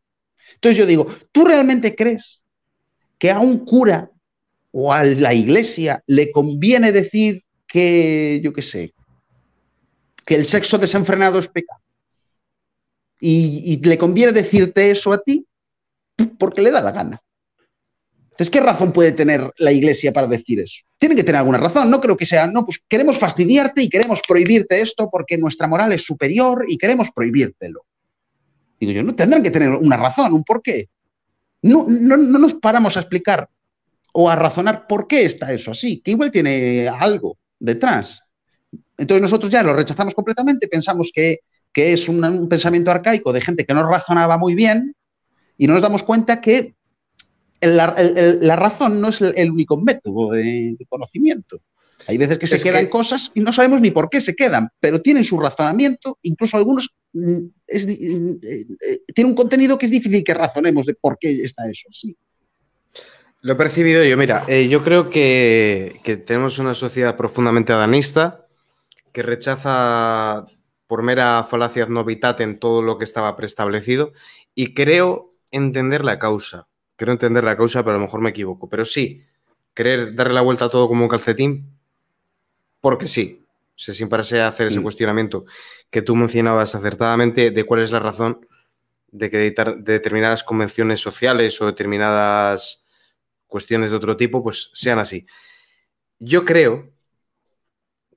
Entonces yo digo, ¿tú realmente crees que a un cura o a la iglesia le conviene decir que, yo qué sé, que el sexo desenfrenado es pecado? y le conviene decirte eso a ti porque le da la gana. Entonces, ¿qué razón puede tener la Iglesia para decir eso? Tiene que tener alguna razón. No creo que sea, no, pues queremos fastidiarte y queremos prohibirte esto porque nuestra moral es superior y queremos prohibírtelo. Digo yo, no tendrán que tener una razón, un porqué. No, no, no nos paramos a explicar o a razonar por qué está eso así, que igual tiene algo detrás. Entonces nosotros ya lo rechazamos completamente, pensamos que, es un pensamiento arcaico de gente que no razonaba muy bien y no nos damos cuenta que la, razón no es el único método de conocimiento. Hay veces que se quedan cosas y no sabemos ni por qué se quedan, pero tienen su razonamiento, incluso algunos mm, mm, eh, eh, tienen un contenido que es difícil que razonemos de por qué está eso así. Lo he percibido yo, mira, eh, yo creo que, tenemos una sociedad profundamente adanista que rechaza por mera falacia en todo lo que estaba preestablecido y creo entender la causa. Quiero entender la causa, pero a lo mejor me equivoco. Pero sí, querer darle la vuelta a todo como un calcetín, porque sí. se sin pararse a hacer ese mm. cuestionamiento que tú mencionabas acertadamente de cuál es la razón de que determinadas convenciones sociales o determinadas cuestiones de otro tipo, pues sean así. Yo creo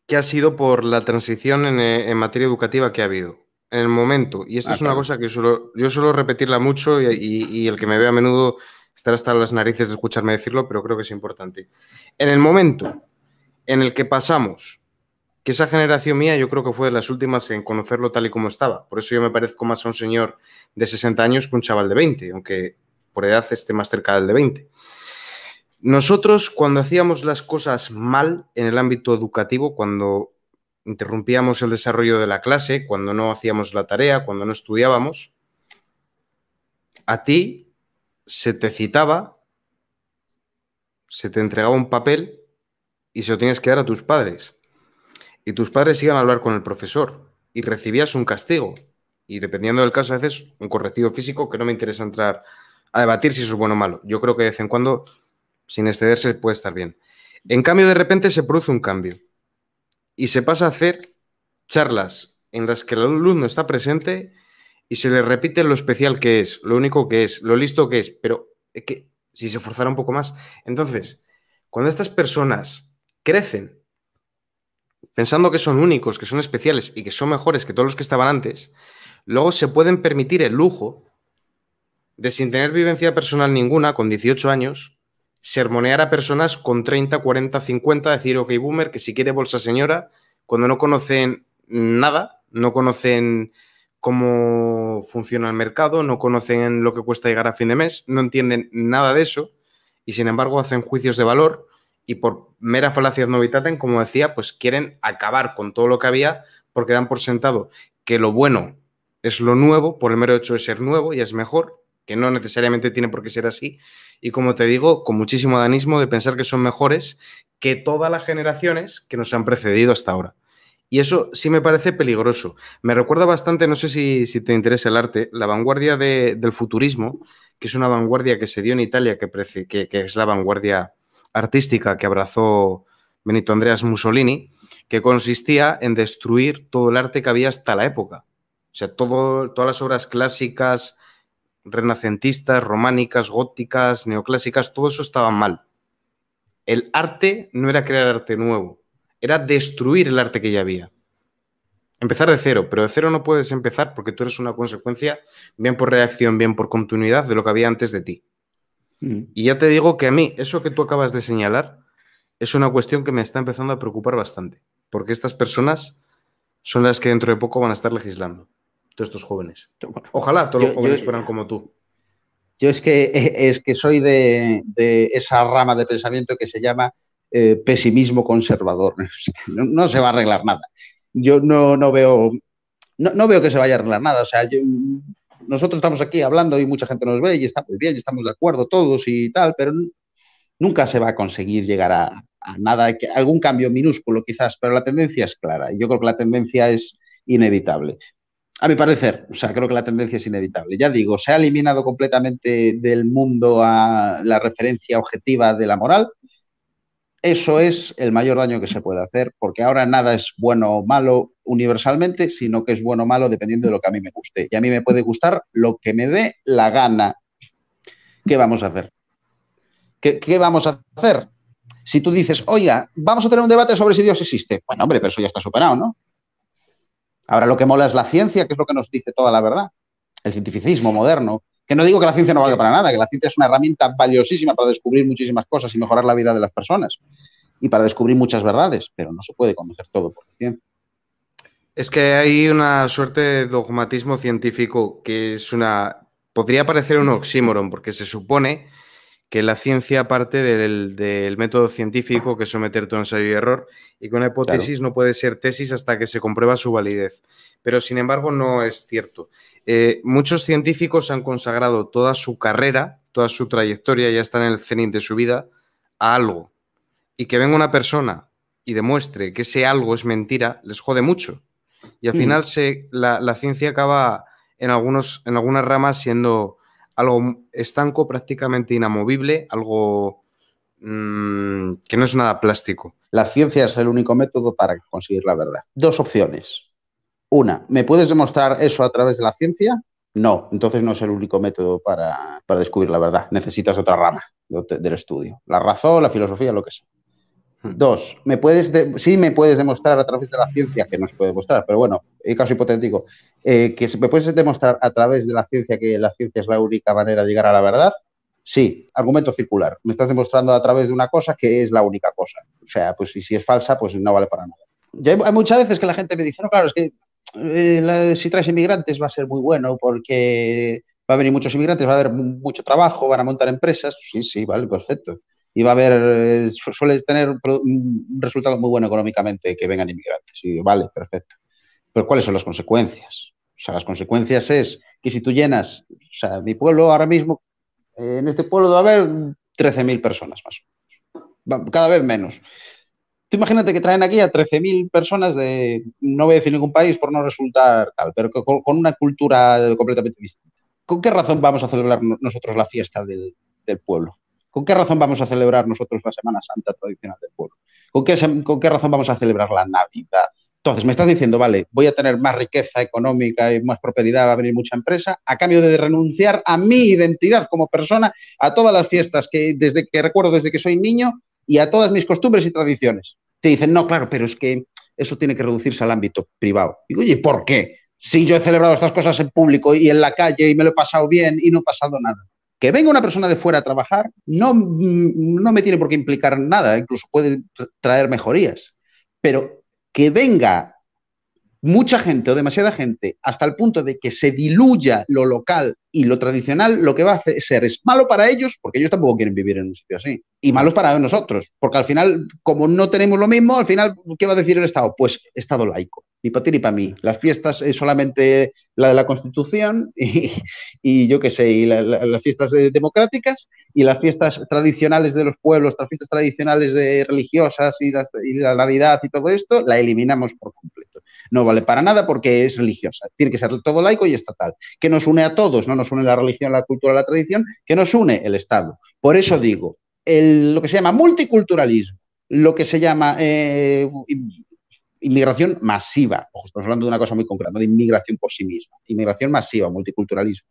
que ha sido por la transición en materia educativa que ha habido en el momento. Y esto ah, es una cosa que yo suelo repetirla mucho y, y, el que me ve a menudo estará hasta las narices de escucharme decirlo, pero creo que es importante. En el momento en el que pasamos, que esa generación mía yo creo que fue de las últimas en conocerlo tal y como estaba. Por eso yo me parezco más a un señor de 60 años que un chaval de 20, aunque por edad esté más cerca del de 20. Nosotros cuando hacíamos las cosas mal en el ámbito educativo, cuando interrumpíamos el desarrollo de la clase, cuando no hacíamos la tarea, cuando no estudiábamos, a ti se te citaba, se te entregaba un papel y se lo tenías que dar a tus padres. Y tus padres iban a hablar con el profesor y recibías un castigo. Y dependiendo del caso, a veces un correctivo físico que no me interesa entrar a debatir si eso es bueno o malo. Yo creo que de vez en cuando, sin excederse, puede estar bien. En cambio, de repente se produce un cambio y se pasa a hacer charlas en las que el alumno está presente y se le repite lo especial que es, lo único que es, lo listo que es, pero es que si se forzara un poco más. Entonces, cuando estas personas crecen pensando que son únicos, que son especiales y que son mejores que todos los que estaban antes, luego se pueden permitir el lujo de sin tener vivencia personal ninguna, con 18 años, sermonear a personas con 30, 40, 50, decir, ok, boomer, que si quiere bolsa señora, cuando no conocen nada, no conocen cómo funciona el mercado, no conocen lo que cuesta llegar a fin de mes, no entienden nada de eso y sin embargo hacen juicios de valor y por mera falacia novitaten... como decía, pues quieren acabar con todo lo que había porque dan por sentado que lo bueno es lo nuevo, por el mero hecho de ser nuevo y es mejor, que no necesariamente tiene por qué ser así, y como te digo, con muchísimo danismo de pensar que son mejores que todas las generaciones que nos han precedido hasta ahora. Y eso sí me parece peligroso. Me recuerda bastante, no sé si, te interesa el arte, la vanguardia del futurismo, que es una vanguardia que se dio en Italia, que, que, es la vanguardia artística que abrazó Benito Andreas Mussolini, que consistía en destruir todo el arte que había hasta la época. O sea, todas las obras clásicas, renacentistas, románicas, góticas, neoclásicas, todo eso estaba mal. El arte no era crear arte nuevo, era destruir el arte que ya había. Empezar de cero, pero de cero no puedes empezar porque tú eres una consecuencia, bien por reacción, bien por continuidad, de lo que había antes de ti. Mm. Y ya te digo que a mí, eso que tú acabas de señalar, es una cuestión que me está empezando a preocupar bastante, porque estas personas son las que dentro de poco van a estar legislando estos jóvenes. Ojalá todos los jóvenes fueran como tú. Yo es que, eh, es que soy de, esa rama de pensamiento que se llama eh, pesimismo conservador. No, se va a arreglar nada. Yo no, no veo... No, veo que se vaya a arreglar nada. O sea, nosotros estamos aquí hablando y mucha gente nos ve y está muy bien, estamos de acuerdo todos y tal, pero nunca se va a conseguir llegar a, a nada, algún cambio minúsculo quizás, pero la tendencia es clara. yo creo que la tendencia es inevitable. A mi parecer, o sea, creo que la tendencia es inevitable. Ya digo, se ha eliminado completamente del mundo a la referencia objetiva de la moral. Eso es el mayor daño que se puede hacer, porque ahora nada es bueno o malo universalmente, sino que es bueno o malo dependiendo de lo que a mí me guste. Y a mí me puede gustar lo que me dé la gana. ¿Qué vamos a hacer? ¿Qué, qué vamos a hacer? Si tú dices, oiga, vamos a tener un debate sobre si Dios existe. Bueno, hombre, pero eso ya está superado, ¿no? Ahora lo que mola es la ciencia, que es lo que nos dice toda la verdad, el cientificismo moderno. Que no digo que la ciencia no valga para nada, que la ciencia es una herramienta valiosísima para descubrir muchísimas cosas y mejorar la vida de las personas y para descubrir muchas verdades, pero no se puede conocer todo por la ciencia. Es que hay una suerte de dogmatismo científico que es una. podría parecer un oxímoron, porque se supone que la ciencia parte del, método científico que es someter todo ensayo y error y que una hipótesis no puede ser tesis hasta que se comprueba su validez. Pero sin embargo no es cierto. Eh, muchos científicos han consagrado toda su carrera, toda su trayectoria, ya están en el cenit de su vida, a algo. Y que venga una persona y demuestre que ese algo es mentira, les jode mucho. Y al mm. final se, la, la, ciencia acaba en, algunos, en algunas ramas siendo algo estanco, prácticamente inamovible, algo mm, que no es nada plástico. La ciencia es el único método para conseguir la verdad. Dos opciones. Una, ¿me puedes demostrar eso a través de la ciencia? No, entonces no es el único método para, para descubrir la verdad. Necesitas otra rama del estudio. La razón, la filosofía, lo que sea. Dos, me puedes sí me puedes demostrar a través de la ciencia, que nos se puede demostrar, pero bueno, eh, caso hipotético, eh, que me puedes demostrar a través de la ciencia que la ciencia es la única manera de llegar a la verdad. Sí, argumento circular. Me estás demostrando a través de una cosa que es la única cosa. O sea, pues si es falsa, pues no vale para nada. hay, muchas veces que la gente me dice, no, claro, es que eh, si traes inmigrantes va a ser muy bueno porque va a venir muchos inmigrantes, va a haber mucho trabajo, van a montar empresas. Sí, sí, vale, perfecto y va a haber, eh, suele tener un resultado muy bueno económicamente que vengan inmigrantes. Y vale, perfecto. Pero ¿cuáles son las consecuencias? O sea, las consecuencias es que si tú llenas, o sea, mi pueblo ahora mismo, eh, en este pueblo va a haber 13.000 personas más o menos, cada vez menos. Tú imagínate que traen aquí a 13.000 personas de, no voy a decir ningún país por no resultar tal, pero con, una cultura completamente distinta. ¿Con qué razón vamos a celebrar nosotros la fiesta del pueblo? ¿Con qué razón vamos a celebrar nosotros la Semana Santa tradicional del pueblo? ¿Con qué, ¿Con qué razón vamos a celebrar la Navidad? Entonces, me estás diciendo, vale, voy a tener más riqueza económica y más propiedad, va a venir mucha empresa, a cambio de renunciar a mi identidad como persona, a todas las fiestas que, desde, que recuerdo desde que soy niño y a todas mis costumbres y tradiciones. Te dicen, no, claro, pero es que eso tiene que reducirse al ámbito privado. Y digo, oye, ¿por qué? Si yo he celebrado estas cosas en público y en la calle y me lo he pasado bien y no ha pasado nada. Que venga una persona de fuera a trabajar no, mm, me tiene por qué implicar nada, incluso puede traer mejorías. Pero que venga mucha gente o demasiada gente hasta el punto de que se diluya lo local y lo tradicional lo que va a ser es malo para ellos, porque ellos tampoco quieren vivir en un sitio así, y malos para nosotros, porque al final, como no tenemos lo mismo, al final, ¿qué va a decir el Estado? Pues Estado laico, ni para ti ni para mí. Las fiestas es eh, solamente la de la Constitución y, yo qué sé, y las fiestas democráticas y las fiestas tradicionales de los pueblos, las fiestas tradicionales de religiosas y, y la Navidad y todo esto, la eliminamos por completo. No vale para nada porque es religiosa, tiene que ser todo laico y estatal. que nos une a todos? No nos une la religión, la cultura, la tradición, que nos une el Estado. Por eso digo, lo que se llama multiculturalismo, lo que se llama eh, inmigración masiva, ojo, estamos hablando de una cosa muy concreta, no de inmigración por sí misma, inmigración masiva, multiculturalismo,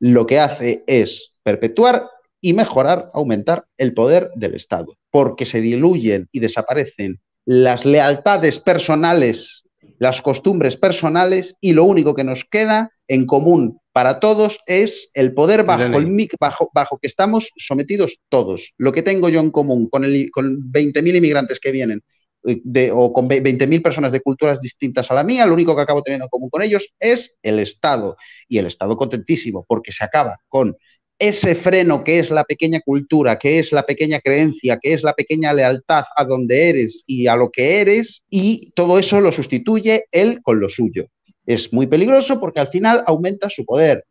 lo que hace es perpetuar y mejorar, aumentar el poder del Estado, porque se diluyen y desaparecen las lealtades personales las costumbres personales y lo único que nos queda en común para todos es el poder bajo, el, bajo, bajo que estamos sometidos todos. Lo que tengo yo en común con, el, con 20.000 inmigrantes que vienen eh, de, o con 20.000 personas de culturas distintas a la mía, lo único que acabo teniendo en común con ellos es el Estado. Y el Estado contentísimo porque se acaba con ese freno que es la pequeña cultura, que es la pequeña creencia, que es la pequeña lealtad a donde eres y a lo que eres, y todo eso lo sustituye él con lo suyo. Es muy peligroso porque al final aumenta su poder.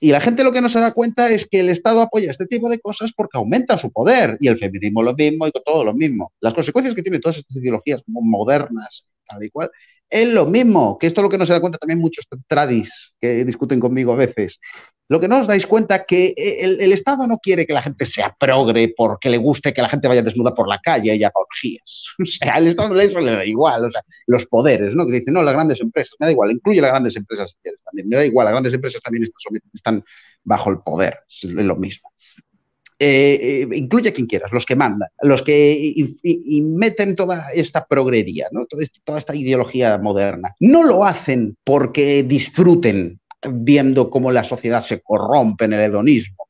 Y la gente lo que no se da cuenta es que el Estado apoya este tipo de cosas porque aumenta su poder. Y el feminismo lo mismo y todo lo mismo. Las consecuencias que tienen todas estas ideologías modernas, tal y cual, es lo mismo, que esto es lo que no se da cuenta también muchos tradis que discuten conmigo a veces, lo que no os dais cuenta que eh, el, Estado no quiere que la gente sea progre porque le guste que la gente vaya desnuda por la calle y haga orgías. O sea, al Estado le da igual. O sea, los poderes, ¿no? Que dicen, no, las grandes empresas, me da igual, incluye las grandes empresas si quieres también. Me da igual, las grandes empresas también están, bajo el poder. Es lo mismo. Eh, eh, incluye a quien quieras, los que mandan, los que meten toda esta progrería, ¿no? toda, esta, toda esta ideología moderna. No lo hacen porque disfruten viendo cómo la sociedad se corrompe en el hedonismo,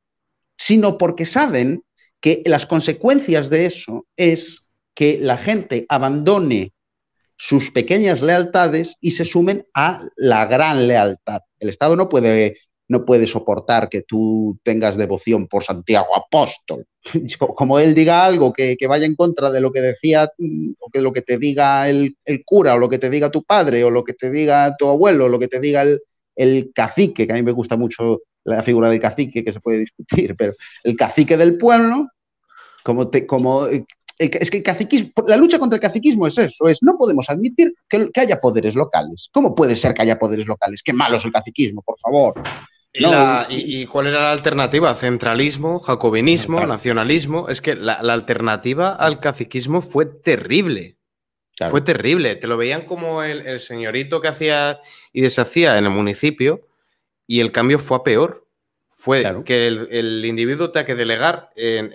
sino porque saben que las consecuencias de eso es que la gente abandone sus pequeñas lealtades y se sumen a la gran lealtad. El Estado no puede, no puede soportar que tú tengas devoción por Santiago Apóstol. como él diga algo que, vaya en contra de lo que decía o que lo que te diga el, el, cura o lo que te diga tu padre o lo que te diga tu abuelo o lo que te diga el, el cacique, que a mí me gusta mucho la figura de cacique, que se puede discutir, pero el cacique del pueblo, como, te, como eh, es que el la lucha contra el caciquismo es eso, es no podemos admitir que, haya poderes locales. ¿Cómo puede ser que haya poderes locales? Qué malo es el caciquismo, por favor. ¿Y, cuál era la alternativa? ¿Centralismo, jacobinismo, nacionalismo? Es que la, la alternativa al caciquismo fue terrible. Fue terrible, te lo veían como el, señorito que hacía y deshacía en el municipio y el cambio fue a peor. Fue que el, individuo tenía que delegar en,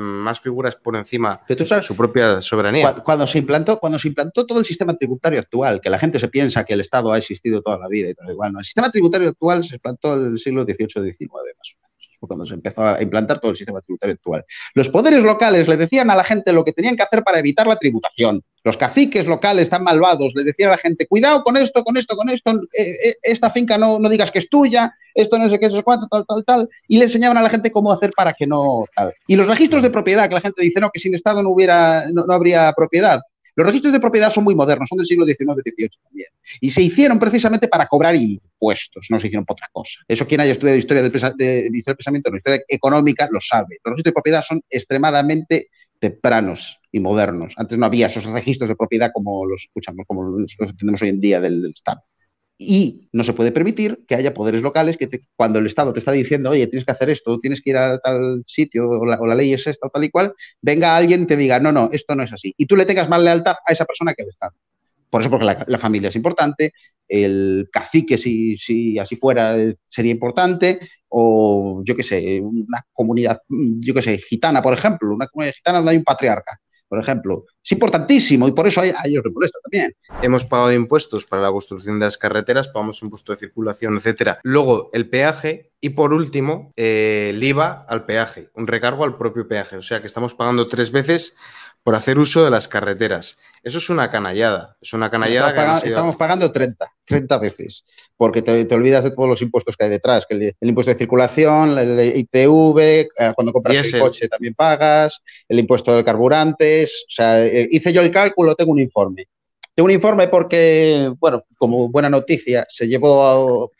más figuras por encima de su propia soberanía. cuando se, implantó, cuando se implantó todo el sistema tributario actual, que la gente se piensa que el Estado ha existido toda la vida y tal, igual, no. El sistema tributario actual se implantó en el siglo XVIII-XIX más cuando se empezó a implantar todo el sistema tributario actual. Los poderes locales le decían a la gente lo que tenían que hacer para evitar la tributación. Los caciques locales tan malvados le decían a la gente, cuidado con esto, con esto, con esto, eh, eh, esta finca no, no digas que es tuya, esto no sé qué, es cuánto, tal, tal, tal, y le enseñaban a la gente cómo hacer para que no Y los registros de propiedad, que la gente dice, no, que sin Estado no hubiera, no habría propiedad. Los registros de propiedad son muy modernos, son del siglo XIX y XVIII también. Y se hicieron precisamente para cobrar impuestos, no se hicieron por otra cosa. Eso quien haya estudiado historia del, del pensamiento, la historia económica, lo sabe. Los registros de propiedad son extremadamente tempranos y modernos. Antes no había esos registros de propiedad como los escuchamos, como entendemos hoy en día del, del Estado. Y no se puede permitir que haya poderes locales que cuando el Estado te está diciendo, oye, tienes que hacer esto, tienes que ir a tal sitio, o la, ley es esta, o tal y cual, venga alguien y te diga, no, no, esto no es así. Y tú le tengas más lealtad a esa persona que al Estado. Por eso, porque la, familia es importante, el cacique, si, si así fuera, eh, sería importante, o yo qué sé, una comunidad, yo qué sé, gitana, por ejemplo, una comunidad gitana donde hay un patriarca por ejemplo. Es importantísimo y por eso hay a ellos también. Hemos pagado impuestos para la construcción de las carreteras, pagamos impuestos de circulación, etcétera. Luego, el peaje y por último, eh, el IVA al peaje, un recargo al propio peaje. O sea que estamos pagando tres veces por hacer uso de las carreteras. Eso es una canallada. Es una canallada. Estamos pagando 30, 30 veces, porque te, olvidas de todos los impuestos que hay detrás, que el, impuesto de circulación, el de ITV, eh, cuando compras el, coche también pagas, el impuesto de carburantes. O sea, eh, hice yo el cálculo, tengo un informe. Tengo un informe porque, bueno, como buena noticia, se llevó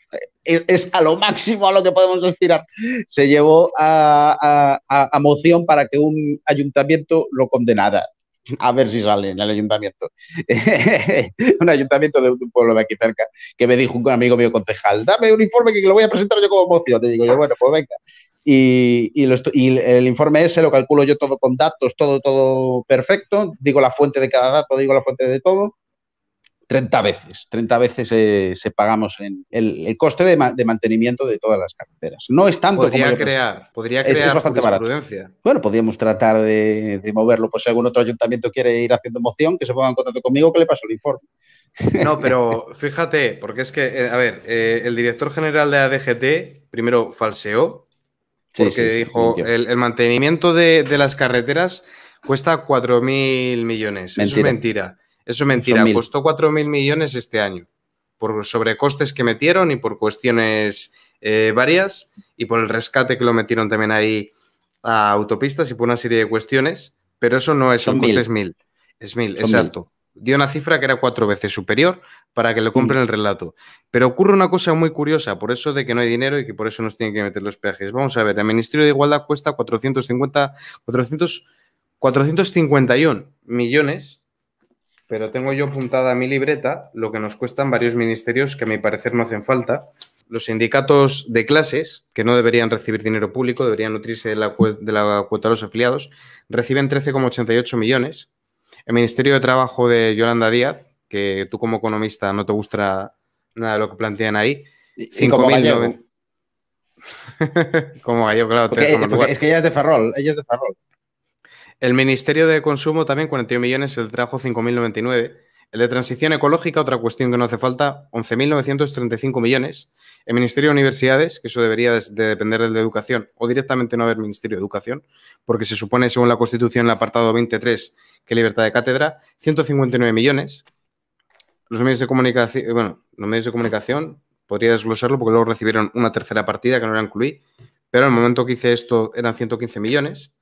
es a lo máximo a lo que podemos aspirar, se llevó a, moción para que un ayuntamiento lo condenara. A ver si sale en el ayuntamiento. un ayuntamiento de un pueblo de aquí cerca, que me dijo un amigo mío concejal, dame un informe que lo voy a presentar yo como moción. Y digo yo, bueno, pues venga. Y, y, el informe ese lo calculo yo todo con datos, todo, todo perfecto, digo la fuente de cada dato, digo la fuente de todo, 30 veces, 30 veces eh, se pagamos en el, coste de, mantenimiento de todas las carreteras. No es tanto podría crear, podría crear bastante prudencia. Bueno, podríamos tratar de, moverlo, pues si algún otro ayuntamiento quiere ir haciendo moción, que se ponga en contacto conmigo, que le paso el informe. No, pero fíjate, porque es que, eh, a ver, eh, el director general de ADGT primero falseó, porque dijo el, el, mantenimiento de, las carreteras cuesta 4.000 millones. es mentira. Eso es mentira, costó costó 4.000 millones este año, por sobrecostes que metieron y por cuestiones eh, varias, y por el rescate que lo metieron también ahí a autopistas y por una serie de cuestiones, pero eso no es un coste, mil. es 1.000. Es 1.000, exacto. dio una cifra que era cuatro veces superior para que lo compren mm. el relato. Pero ocurre una cosa muy curiosa, por eso de que no hay dinero y que por eso nos tienen que meter los peajes. Vamos a ver, el Ministerio de Igualdad cuesta 450, 400, 451 millones pero tengo yo apuntada a mi libreta lo que nos cuestan varios ministerios que a mi parecer no hacen falta. Los sindicatos de clases, que no deberían recibir dinero público, deberían nutrirse de la, cuota de los afiliados, reciben 13,88 millones. El Ministerio de Trabajo de Yolanda Díaz, que tú como economista no te gusta nada de lo que plantean ahí, 5.000... como es que ella es de Ferrol, ella es de Ferrol. El Ministerio de Consumo también 41 millones, el de trabajo 5.099. El de Transición Ecológica, otra cuestión que no hace falta, 11.935 millones. El Ministerio de Universidades, que eso debería de depender del de Educación, o directamente no haber Ministerio de Educación, porque se supone, según la Constitución, el apartado 23, que libertad de cátedra, 159 millones. Los medios de comunicación, bueno, los medios de comunicación, podría desglosarlo porque luego recibieron una tercera partida que no la incluí, pero al momento que hice esto eran 115 millones.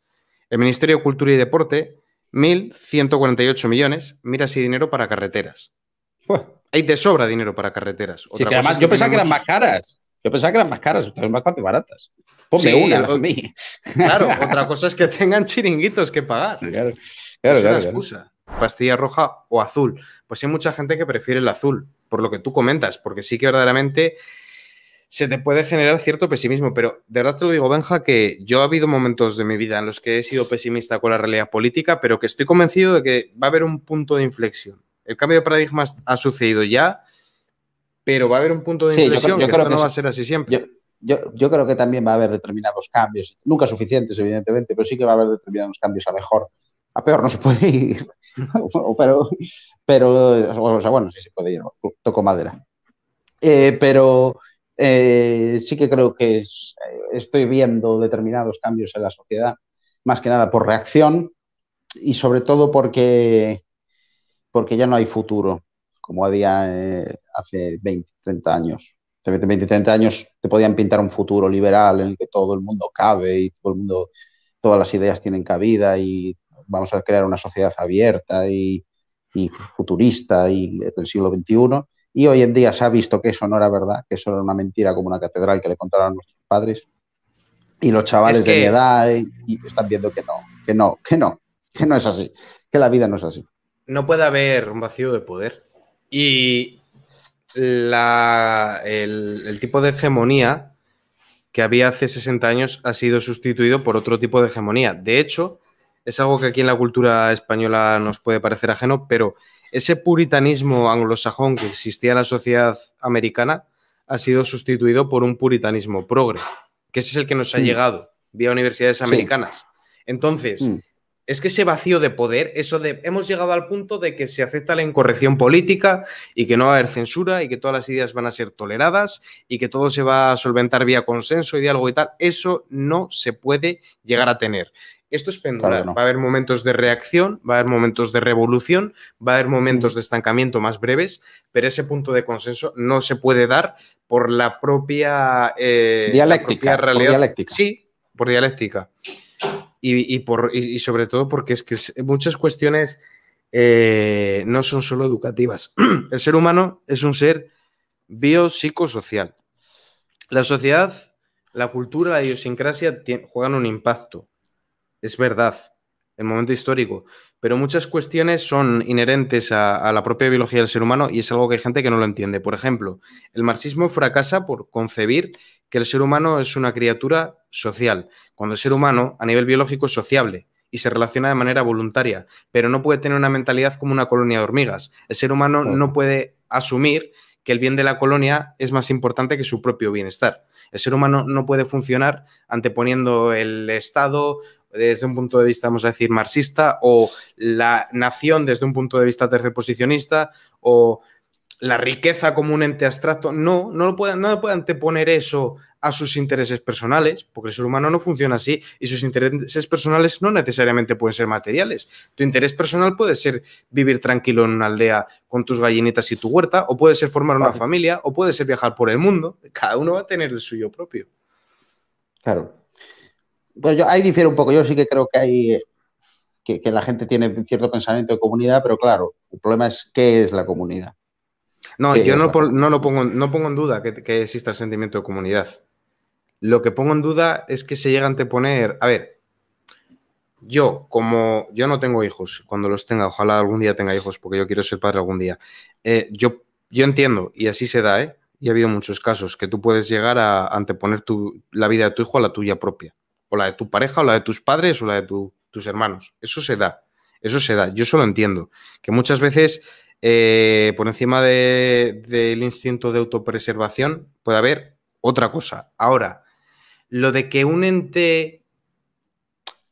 El Ministerio de Cultura y Deporte, 1.148 millones. Mira si dinero para carreteras. Hay de sobra dinero para carreteras. yo pensaba que eran más caras. Yo pensaba que eran más caras, están bastante baratas. Ponme una, mí. Claro, otra cosa es que tengan chiringuitos que pagar. es una excusa. Pastilla roja o azul. Pues hay mucha gente que prefiere el azul, por lo que tú comentas, porque sí que verdaderamente se te puede generar cierto pesimismo, pero de verdad te lo digo, Benja, que yo ha habido momentos de mi vida en los que he sido pesimista con la realidad política, pero que estoy convencido de que va a haber un punto de inflexión. El cambio de paradigmas ha sucedido ya, pero va a haber un punto de inflexión, que esto no va a ser así siempre. Yo, yo, creo que también va a haber determinados cambios, nunca suficientes, evidentemente, pero sí que va a haber determinados cambios a mejor. A peor no se puede ir, pero, pero, o sea, bueno, sí se puede ir, toco madera. Eh, pero eh, sí que creo que eh, estoy viendo determinados cambios en la sociedad, más que nada por reacción y sobre todo porque, porque ya no hay futuro como había eh, hace 20, 30 años. Hace 20, 30 años te podían pintar un futuro liberal en el que todo el mundo cabe y todo el mundo, todas las ideas tienen cabida y vamos a crear una sociedad abierta y, y futurista y del siglo XXI. Y hoy en día se ha visto que eso no era verdad, que eso era una mentira como una catedral que le contaron a nuestros padres. Y los chavales de mi edad eh, y, están viendo que no, que no, que no, que no es así, que la vida no es así. No puede haber un vacío de poder. Y la, el, el tipo de hegemonía que había hace 60 años ha sido sustituido por otro tipo de hegemonía. De hecho, es algo que aquí en la cultura española nos puede parecer ajeno, pero ese puritanismo anglosajón que existía en la sociedad americana ha sido sustituido por un puritanismo progre, que ese es el que nos ha llegado vía universidades americanas. Entonces, mm. es que ese vacío de poder, eso de hemos llegado al punto de que se acepta la incorrección política y que no va a haber censura y que todas las ideas van a ser toleradas y que todo se va a solventar vía consenso y diálogo y tal, eso no se puede llegar a tener esto es pendular. Va a haber momentos de reacción, va a haber momentos de revolución, va a haber momentos mm. de estancamiento más breves, pero ese punto de consenso no se puede dar por la propia, eh, dialéctica, realidad. dialéctica. Sí, por dialéctica. Y, por, sobre todo porque es que muchas cuestiones eh, no son solo educativas. El ser humano es un ser biopsicosocial. La sociedad, la cultura, la idiosincrasia juegan un impacto es verdad, el momento histórico, pero muchas cuestiones son inherentes a, la propia biología del ser humano y es algo que hay gente que no lo entiende. Por ejemplo, el marxismo fracasa por concebir que el ser humano es una criatura social, cuando el ser humano a nivel biológico es sociable y se relaciona de manera voluntaria, pero no puede tener una mentalidad como una colonia de hormigas. El ser humano no puede asumir que el bien de la colonia es más importante que su propio bienestar. El ser humano no puede funcionar anteponiendo el Estado desde un punto de vista, vamos a decir, marxista, o la nación desde un punto de vista posicionista o la riqueza como un ente abstracto. No, no lo puedan, no puedan anteponer eso a sus intereses personales, porque el ser humano no funciona así y sus intereses personales no necesariamente pueden ser materiales. Tu interés personal puede ser vivir tranquilo en una aldea con tus gallinitas y tu huerta, o puede ser formar una familia, o puede ser viajar por el mundo. Cada uno va a tener el suyo propio. Claro. Pues yo ahí difiere un poco. Yo sí que creo que hay eh, que, la gente tiene cierto pensamiento de comunidad, pero claro, el problema es qué es la comunidad. No, yo no, lo pongo, no pongo en duda que, exista el sentimiento de comunidad. Lo que pongo en duda es que se llega a anteponer. A ver, yo, como yo no tengo hijos, cuando los tenga, ojalá algún día tenga hijos, porque yo quiero ser padre algún día. Eh, yo, yo entiendo, y así se da, ¿eh? Y ha habido muchos casos que tú puedes llegar a anteponer la vida de tu hijo a la tuya propia o la de tu pareja, o la de tus padres, o la de tus hermanos. Eso se da, eso se da. Yo solo entiendo que muchas veces eh, por encima del instinto de autopreservación puede haber otra cosa. Ahora, lo de que un ente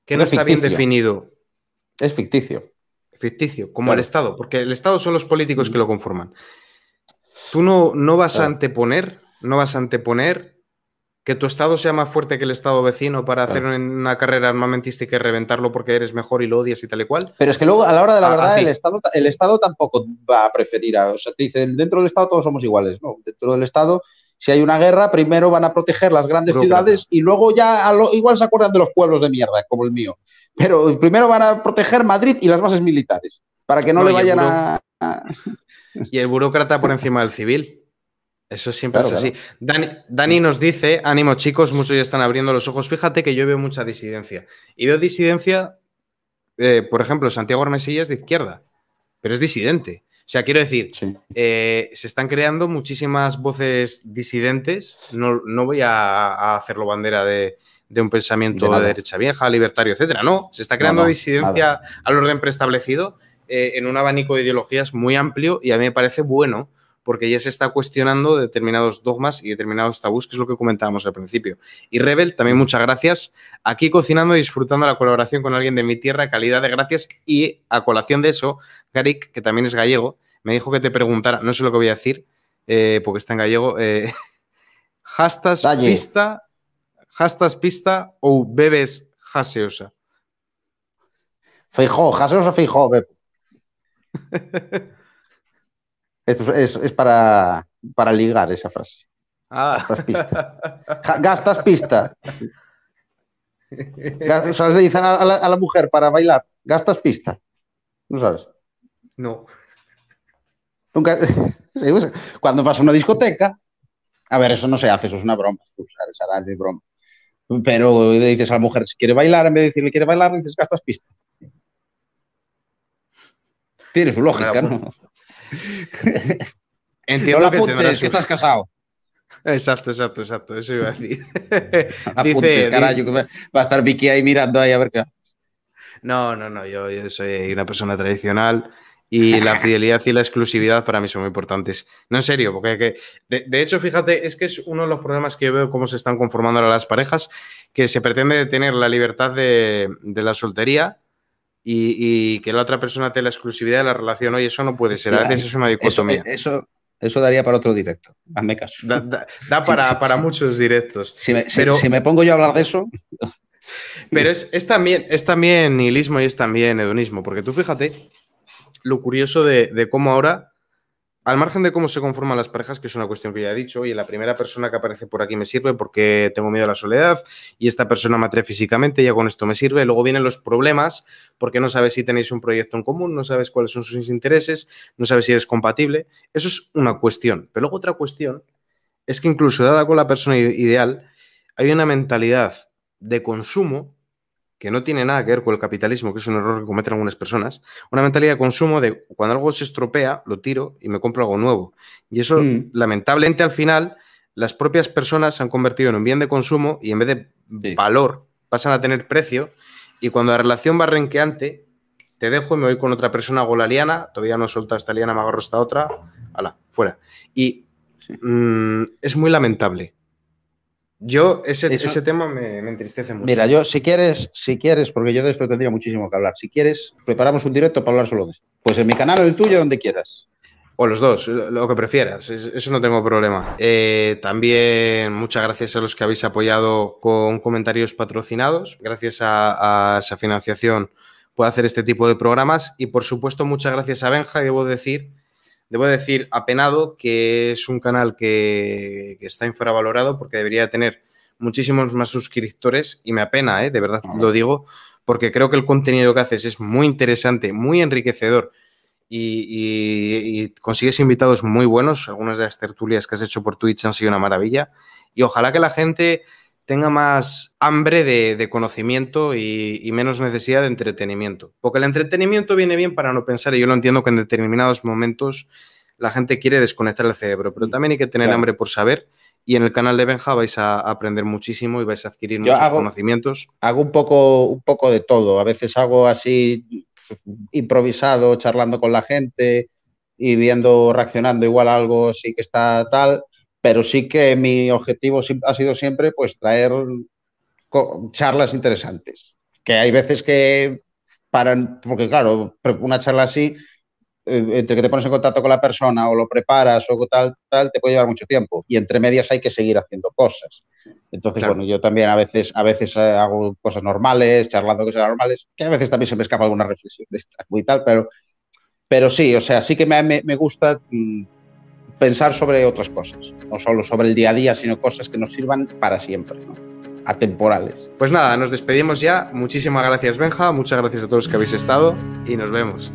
que no, está bien definido... Es ficticio. Ficticio, como el Estado, porque el Estado son los políticos mm. que lo conforman. Tú no, no vas a anteponer, no vas a anteponer que tu estado sea más fuerte que el estado vecino para hacer una carrera armamentística y reventarlo porque eres mejor y lo odias y tal y cual. Pero es que luego, a la hora de la verdad, el, estado, el Estado tampoco va a preferir. A, o sea, te dicen, dentro del Estado todos somos iguales, ¿no? Dentro del Estado, si hay una guerra, primero van a proteger las grandes ciudades y luego ya igual se acuerdan de los pueblos de mierda, como el mío. Pero primero van a proteger Madrid y las bases militares, para que no, le vayan a... Y el burócrata por encima del civil. Eso siempre es así. Dani, nos dice, ánimo chicos, muchos ya están abriendo los ojos. Fíjate que yo veo mucha disidencia. Y veo disidencia, eh, por ejemplo, Santiago Armesilla es de izquierda, pero es disidente. O sea, quiero decir, eh, se están creando muchísimas voces disidentes. No, voy a, hacerlo bandera de, un pensamiento de, derecha vieja, libertario, etcétera. No, se está creando disidencia al orden preestablecido eh, en un abanico de ideologías muy amplio y a mí me parece bueno porque ya se está cuestionando determinados dogmas y determinados tabús, que es lo que comentábamos al principio. Y Rebel, también muchas gracias. Aquí cocinando y disfrutando la colaboración con alguien de mi tierra, calidad de gracias. Y a colación de eso, Garik, que también es gallego, me dijo que te preguntara, no sé lo que voy a decir, eh, porque está en gallego, eh, hastas pista, pista o bebes jaseosa. Fijo, jaseosa Fijo. bebé. es, para, ligar esa frase. Ah. Gastas pista. gastas pista. Gastas, le dicen a la, mujer para bailar, gastas pista. ¿No sabes? No. Nunca. Pues, cuando vas a una discoteca, a ver, eso no se hace, eso es una broma, broma. Pero le dices a la mujer si quiere bailar, en vez de decirle quiere bailar, le dices gastas pista. Tiene su lógica, ¿no? Pues, Entiendo no la apuntes, que, estás casado. Exacto, exacto, exacto, eso iba a decir. Dice, carajo, va a estar Vicky ahí mirando ahí a ver qué. No, no, no, yo, yo soy una persona tradicional y la fidelidad y la exclusividad para mí son muy importantes. No, en serio, porque que, de, hecho, fíjate, es que es uno de los problemas que yo veo cómo se están conformando ahora las parejas, que se pretende tener la libertad de, de la soltería, y, que la otra persona te la exclusividad de la relación. Oye, eso no puede ser. A veces es una dicotomía. Eh, eso, eso, daría para otro directo. Hazme caso. Da, para, muchos directos. Si me, si, me pongo yo a hablar de eso. Pero es, también, es también nihilismo y es también hedonismo, porque tú fíjate lo curioso de cómo ahora al margen de cómo se conforman las parejas, que es una cuestión que ya he dicho, y la primera persona que aparece por aquí me sirve porque tengo miedo a la soledad y esta persona me atrae físicamente, ya con esto me sirve. Luego vienen los problemas porque no sabes si tenéis un proyecto en común, no sabes cuáles son sus intereses, no sabes si eres compatible. Eso es una cuestión. Pero luego otra cuestión es que incluso dada con la persona ideal, hay una mentalidad de consumo que no tiene nada que ver con el capitalismo, que es un error que cometen algunas personas, una mentalidad de consumo de cuando algo se estropea, lo tiro y me compro algo nuevo. Y eso, mm. lamentablemente, al final, las propias personas se han convertido en un bien de consumo y en vez de valor, pasan a tener precio. Y cuando la relación va renqueante, te dejo y me voy con otra persona, hago la liana, todavía no he soltado esta liana, me agarro esta otra, ala, fuera. Y mm, es muy lamentable. Yo, ese, ese tema me, entristece mucho. Mira, yo, si quieres, si quieres, porque yo de esto tendría muchísimo que hablar. Si quieres, preparamos un directo para hablar solo de esto. Pues en mi canal o el tuyo, donde quieras. O los dos, lo que prefieras, eso no tengo problema. Eh, también muchas gracias a los que habéis apoyado con comentarios patrocinados. Gracias a, a esa financiación puedo hacer este tipo de programas. Y por supuesto, muchas gracias a Benja, debo decir Debo decir, apenado, que es un canal que, está infravalorado porque debería tener muchísimos más suscriptores y me apena, ¿eh? de verdad lo digo, porque creo que el contenido que haces es muy interesante, muy enriquecedor y, y, consigues invitados muy buenos. Algunas de las tertulias que has hecho por Twitch han sido una maravilla y ojalá que la gente tenga más hambre de, conocimiento y, menos necesidad de entretenimiento. Porque el entretenimiento viene bien para no pensar, y yo lo entiendo que en determinados momentos la gente quiere desconectar el cerebro, pero mm, también hay que tener hambre por saber. Y en el canal de Benja vais a aprender muchísimo y vais a adquirir muchos conocimientos. Hago un poco, un poco de todo. A veces hago así improvisado, charlando con la gente y viendo, reaccionando igual algo sí que está tal pero sí que mi objetivo ha sido siempre pues traer charlas interesantes, que hay veces que para porque claro, una charla así, eh, entre que te pones en contacto con la persona o lo preparas o tal, tal, te puede llevar mucho tiempo y entre medias hay que seguir haciendo cosas. Entonces, bueno, yo también a veces, a veces eh, hago cosas normales, charlando cosas normales, que a veces también se me escapa alguna reflexión de y tal, pero, pero sí, o sea, sí que me, me gusta mm, pensar sobre otras cosas, no solo sobre el día a día, sino cosas que nos sirvan para siempre, ¿no? atemporales. Pues nada, nos despedimos ya. Muchísimas gracias Benja, muchas gracias a todos los que habéis estado y nos vemos.